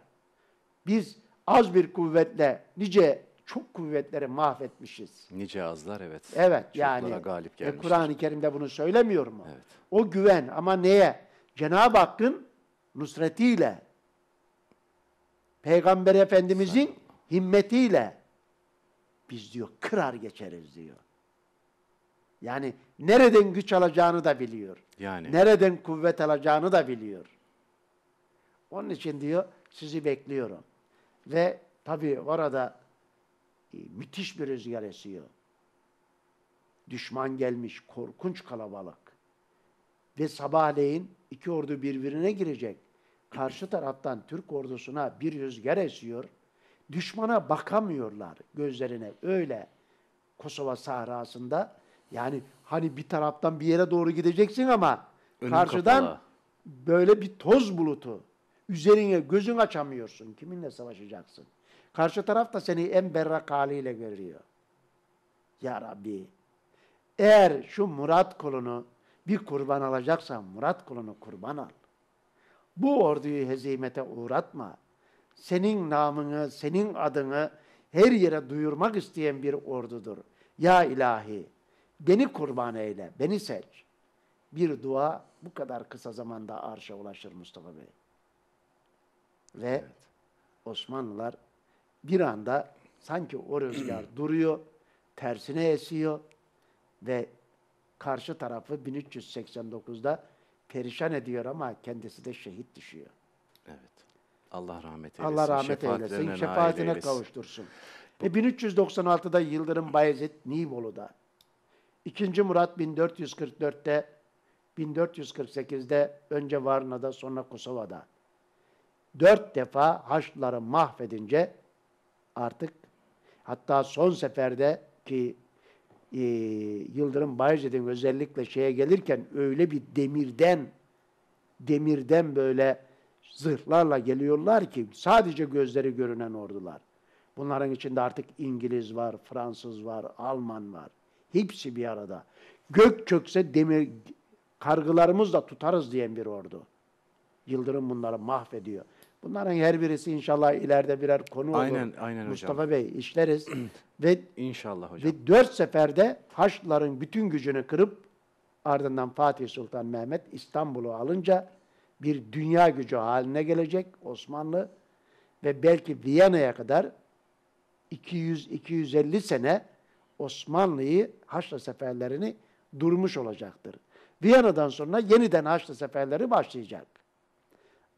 Biz az bir kuvvetle nice çok kuvvetleri mahvetmişiz. Nice azlar evet. Evet yani galip e, Kur'an-ı Kerim'de bunu söylemiyor mu? Evet. O güven ama neye? Cenab-ı Hakk'ın nusretiyle, Peygamber Efendimiz'in Sen... himmetiyle biz diyor kırar geçeriz diyor. Yani nereden güç alacağını da biliyor. Yani. Nereden kuvvet alacağını da biliyor. Onun için diyor sizi bekliyorum. Ve tabii orada müthiş bir rüzgar esiyor. Düşman gelmiş, korkunç kalabalık. Ve sabahleyin iki ordu birbirine girecek. Karşı taraftan Türk ordusuna bir rüzgar esiyor. Düşmana bakamıyorlar gözlerine öyle Kosova sahrasında. Yani hani bir taraftan bir yere doğru gideceksin ama Önüm karşıdan kapalı. böyle bir toz bulutu. Üzerine gözün açamıyorsun. Kiminle savaşacaksın? Karşı taraf da seni en berrak haliyle görüyor. Ya Rabbi, eğer şu Murat kulunu bir kurban alacaksan Murat kulunu kurban al. Bu orduyu hezimete uğratma. Senin namını, senin adını her yere duyurmak isteyen bir ordudur. Ya ilahi, beni kurban eyle, beni seç. Bir dua bu kadar kısa zamanda arşa ulaşır Mustafa Bey. Ve evet. Osmanlılar bir anda sanki o rüzgar duruyor, tersine esiyor ve karşı tarafı 1389'da perişan ediyor ama kendisi de şehit düşüyor. Evet. Allah rahmet eylesin. Allah rahmet eylesin. Şefaatine kavuştursun. Bu... E 1396'da Yıldırım Bayezid Nibolu'da. 2. Murat 1444'te 1448'de önce Varna'da sonra Kosova'da. Dört defa Haçlıları mahvedince artık hatta son seferde ki e, Yıldırım Bayezid'in özellikle şeye gelirken öyle bir demirden demirden böyle zırhlarla geliyorlar ki sadece gözleri görünen ordular. Bunların içinde artık İngiliz var, Fransız var, Alman var. Hepsi bir arada. Gök çökse demir kargılarımızla tutarız diyen bir ordu. Yıldırım bunları mahvediyor. Bunların her birisi inşallah ileride birer konu olur. Aynen, aynen Mustafa hocam. Bey işleriz. ve inşallah hocam. Ve dört seferde Haçlıların bütün gücünü kırıp ardından Fatih Sultan Mehmet İstanbul'u alınca bir dünya gücü haline gelecek Osmanlı ve belki Viyana'ya kadar 200-250 sene Osmanlı'yı Haçlı seferlerini durmuş olacaktır. Viyana'dan sonra yeniden Haçlı seferleri başlayacak.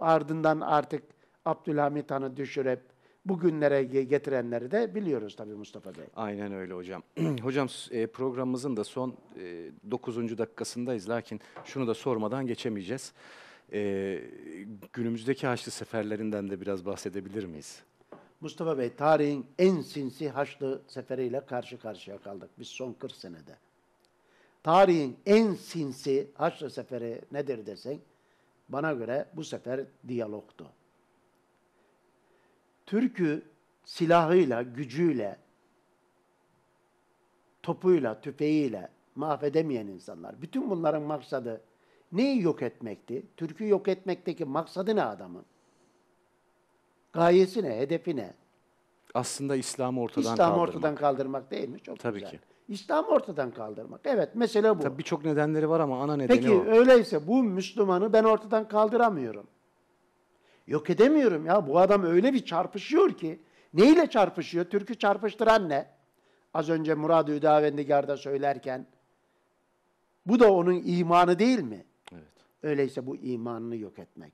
Ardından artık Abdülhamit Han'ı düşürüp bugünlere getirenleri de biliyoruz tabii Mustafa Bey. Aynen öyle hocam. hocam e, programımızın da son 9. E, dakikasındayız. Lakin şunu da sormadan geçemeyeceğiz. E, günümüzdeki Haçlı seferlerinden de biraz bahsedebilir miyiz? Mustafa Bey, tarihin en sinsi Haçlı seferiyle karşı karşıya kaldık biz son 40 senede. Tarihin en sinsi Haçlı seferi nedir desen, bana göre bu sefer diyalogtu. Türk'ü silahıyla, gücüyle, topuyla, tüfeğiyle mahvedemeyen insanlar. Bütün bunların maksadı neyi yok etmekti? Türk'ü yok etmekteki maksadı ne adamın? Gayesi ne, hedefi ne? Aslında İslam'ı ortadan İslam'ı kaldırmak. ortadan kaldırmak değil mi? Çok Tabii güzel. ki. İslam'ı ortadan kaldırmak. Evet mesele bu. Tabii birçok nedenleri var ama ana nedeni Peki o. öyleyse bu Müslümanı ben ortadan kaldıramıyorum. Yok edemiyorum ya. Bu adam öyle bir çarpışıyor ki. Neyle çarpışıyor? Türk'ü çarpıştıran ne? Az önce Murad Üdavendigar'da söylerken. Bu da onun imanı değil mi? Evet. Öyleyse bu imanını yok etmek.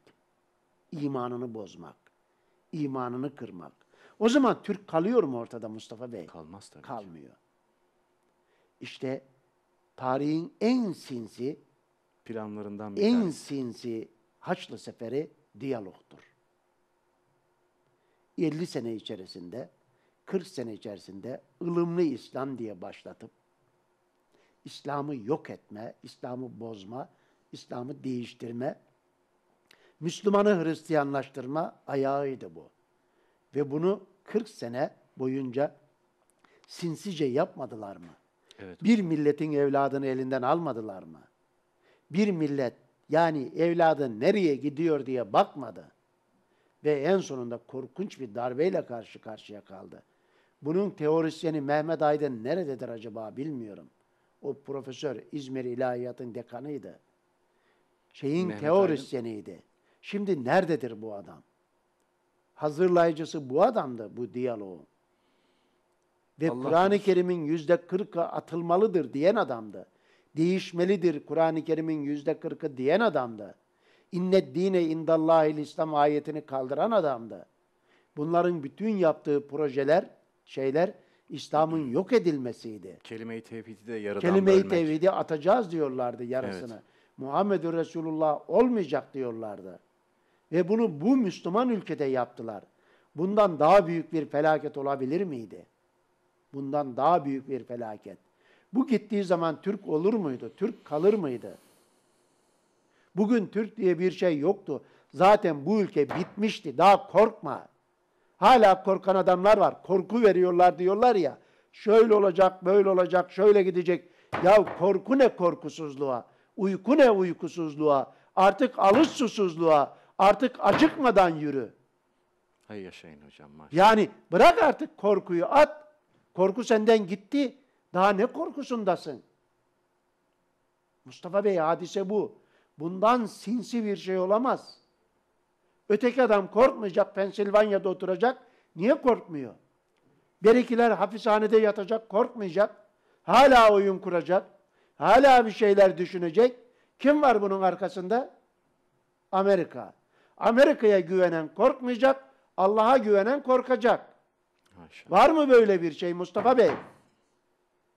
imanını bozmak. imanını kırmak. O zaman Türk kalıyor mu ortada Mustafa Bey? Kalmaz tabii. Kalmıyor. Ki. İşte tarihin en sinsi planlarından bir en tanesi. sinsi Haçlı Seferi diyalogtur. 50 sene içerisinde, 40 sene içerisinde ılımlı İslam diye başlatıp İslam'ı yok etme, İslam'ı bozma, İslam'ı değiştirme, Müslümanı Hristiyanlaştırma ayağıydı bu. Ve bunu 40 sene boyunca sinsice yapmadılar mı? Evet. Bir milletin evladını elinden almadılar mı? Bir millet yani evladın nereye gidiyor diye bakmadı. Ve en sonunda korkunç bir darbeyle karşı karşıya kaldı. Bunun teorisyeni Mehmet Aydın nerededir acaba bilmiyorum. O profesör İzmir İlahiyat'ın dekanıydı. Şeyin Mehmet teorisyeniydi. Aydın. Şimdi nerededir bu adam? Hazırlayıcısı bu adamdı bu diyaloğun ve Kur'an-ı Kerim'in yüzde kırkı atılmalıdır diyen adamdı. Değişmelidir Kur'an-ı Kerim'in yüzde kırkı diyen adamdı. İnne dine indallahil İslam ayetini kaldıran adamdı. Bunların bütün yaptığı projeler, şeyler İslam'ın yok edilmesiydi. Kelime-i tevhidi de yaradan Kelime-i tevhidi atacağız diyorlardı yarısını. Evet. Muhammedur Resulullah olmayacak diyorlardı. Ve bunu bu Müslüman ülkede yaptılar. Bundan daha büyük bir felaket olabilir miydi? Bundan daha büyük bir felaket. Bu gittiği zaman Türk olur muydu? Türk kalır mıydı? Bugün Türk diye bir şey yoktu. Zaten bu ülke bitmişti. Daha korkma. Hala korkan adamlar var. Korku veriyorlar diyorlar ya. Şöyle olacak, böyle olacak, şöyle gidecek. Ya korku ne korkusuzluğa? Uyku ne uykusuzluğa? Artık alış susuzluğa. Artık acıkmadan yürü. Hay yaşayın hocam maşallah. Yani bırak artık korkuyu at. Korku senden gitti. Daha ne korkusundasın? Mustafa Bey hadise bu. Bundan sinsi bir şey olamaz. Öteki adam korkmayacak, Pensilvanya'da oturacak. Niye korkmuyor? Berikiler hapishanede yatacak, korkmayacak. Hala oyun kuracak. Hala bir şeyler düşünecek. Kim var bunun arkasında? Amerika. Amerika'ya güvenen korkmayacak, Allah'a güvenen korkacak. Maşallah. Var mı böyle bir şey Mustafa Bey?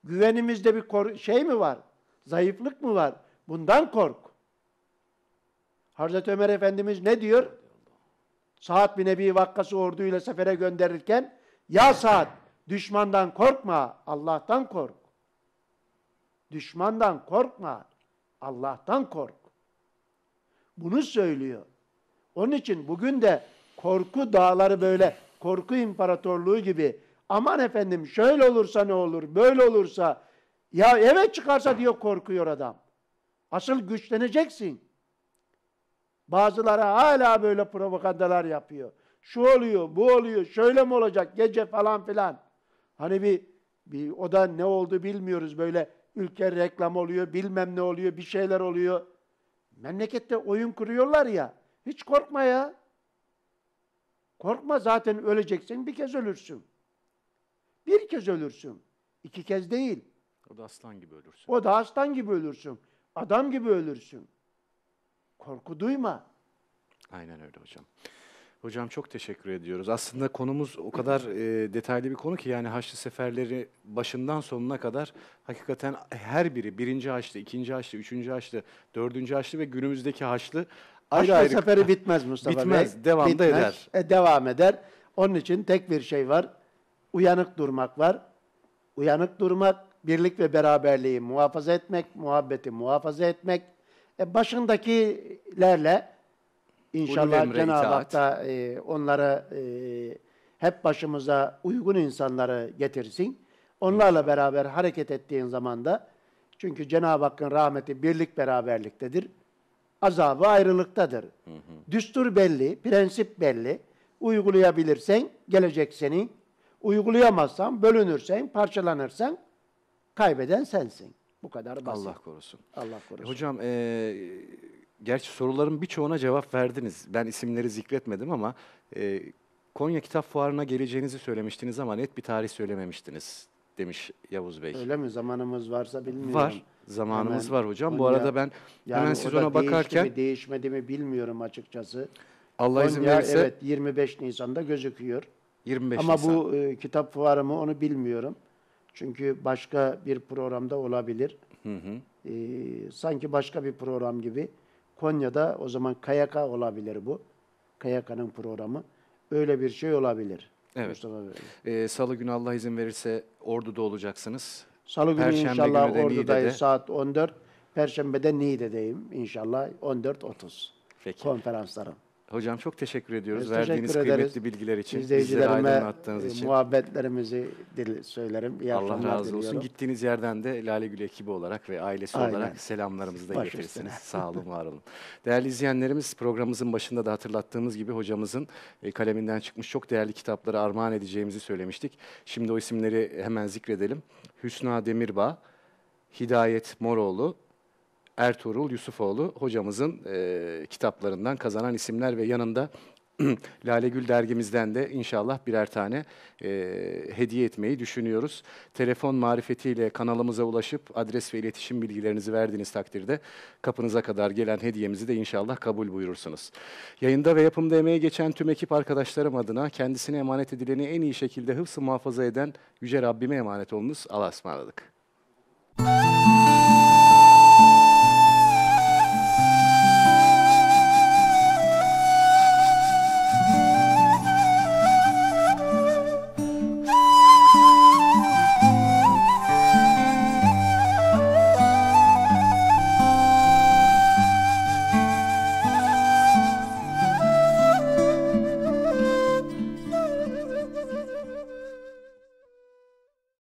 Güvenimizde bir şey mi var? Zayıflık mı var? Bundan kork. Hazreti Ömer Efendimiz ne diyor? Saat bin Ebi Vakkas'ı orduyla sefere gönderirken Ya Saat düşmandan korkma, Allah'tan kork. Düşmandan korkma, Allah'tan kork. Bunu söylüyor. Onun için bugün de korku dağları böyle korku imparatorluğu gibi aman efendim şöyle olursa ne olur, böyle olursa ya evet çıkarsa diyor korkuyor adam. Asıl güçleneceksin. Bazıları hala böyle propagandalar yapıyor. Şu oluyor, bu oluyor, şöyle mi olacak gece falan filan. Hani bir, bir o da ne oldu bilmiyoruz böyle ülke reklam oluyor, bilmem ne oluyor, bir şeyler oluyor. Memlekette oyun kuruyorlar ya. Hiç korkma ya. Korkma zaten öleceksin. Bir kez ölürsün. Bir kez ölürsün. İki kez değil. O da aslan gibi ölürsün. O da aslan gibi ölürsün. Adam gibi ölürsün. Korku duyma. Aynen öyle hocam. Hocam çok teşekkür ediyoruz. Aslında konumuz o kadar e, detaylı bir konu ki yani Haçlı seferleri başından sonuna kadar hakikaten her biri birinci Haçlı, ikinci Haçlı, üçüncü Haçlı, dördüncü Haçlı ve günümüzdeki Haçlı Aşk ayrı. seferi bitmez Mustafa Bitmez, Bey. devam da bitmez. eder. E, devam eder. Onun için tek bir şey var. Uyanık durmak var. Uyanık durmak, birlik ve beraberliği muhafaza etmek, muhabbeti muhafaza etmek. E, başındakilerle inşallah Cenab-ı Hak da e, onları e, hep başımıza uygun insanları getirsin. Onlarla beraber hareket ettiğin zaman da çünkü Cenab-ı Hakk'ın rahmeti birlik beraberliktedir azabı ayrılıktadır. Hı hı. Düstur belli, prensip belli. Uygulayabilirsen gelecek senin. Uygulayamazsan, bölünürsen, parçalanırsan kaybeden sensin. Bu kadar basit. Allah korusun. Allah korusun. E, hocam ee, gerçi soruların birçoğuna cevap verdiniz. Ben isimleri zikretmedim ama e, Konya Kitap Fuarı'na geleceğinizi söylemiştiniz ama net bir tarih söylememiştiniz demiş Yavuz Bey. Öyle mi? Zamanımız varsa bilmiyorum. Var. Zamanımız hemen, var hocam. Bu arada ben yani hemen siz ona bakarken... mi değişmedi mi bilmiyorum açıkçası. Allah izin Konya, verirse... Evet 25 Nisan'da gözüküyor. 25 Ama Nisan. bu e, kitap fuarı mı onu bilmiyorum. Çünkü başka bir programda olabilir. Hı hı. E, sanki başka bir program gibi. Konya'da o zaman KYK olabilir bu. KYK'nın programı. Öyle bir şey olabilir. Evet. Mustafa Bey. Ee, Salı günü Allah izin verirse Ordu'da olacaksınız. Salı günü Perşembe inşallah günü de Ordu'dayız Niğde'de. saat 14. Perşembe'de Niğde'deyim inşallah 14.30 Peki. konferanslarım. Hocam çok teşekkür ediyoruz Biz verdiğiniz teşekkür ederiz. kıymetli bilgiler için. İzleyicilerime e, için. muhabbetlerimizi dil söylerim. İyi Allah razı diliyorum. olsun. Gittiğiniz yerden de Lale Gül ekibi olarak ve ailesi Aynen. olarak selamlarımızı da Baş getirirsiniz. Sağ olun, var olun. Değerli izleyenlerimiz programımızın başında da hatırlattığımız gibi hocamızın e, kaleminden çıkmış çok değerli kitapları armağan edeceğimizi söylemiştik. Şimdi o isimleri hemen zikredelim. Hüsna Demirbağ, Hidayet Moroğlu, Ertuğrul Yusufoğlu hocamızın e, kitaplarından kazanan isimler ve yanında Lale Gül dergimizden de inşallah birer tane e, hediye etmeyi düşünüyoruz. Telefon marifetiyle kanalımıza ulaşıp adres ve iletişim bilgilerinizi verdiğiniz takdirde kapınıza kadar gelen hediyemizi de inşallah kabul buyurursunuz. Yayında ve yapımda emeğe geçen tüm ekip arkadaşlarım adına kendisine emanet edileni en iyi şekilde hıfzı muhafaza eden Yüce Rabbime emanet olunuz. Allah'a ısmarladık. Müzik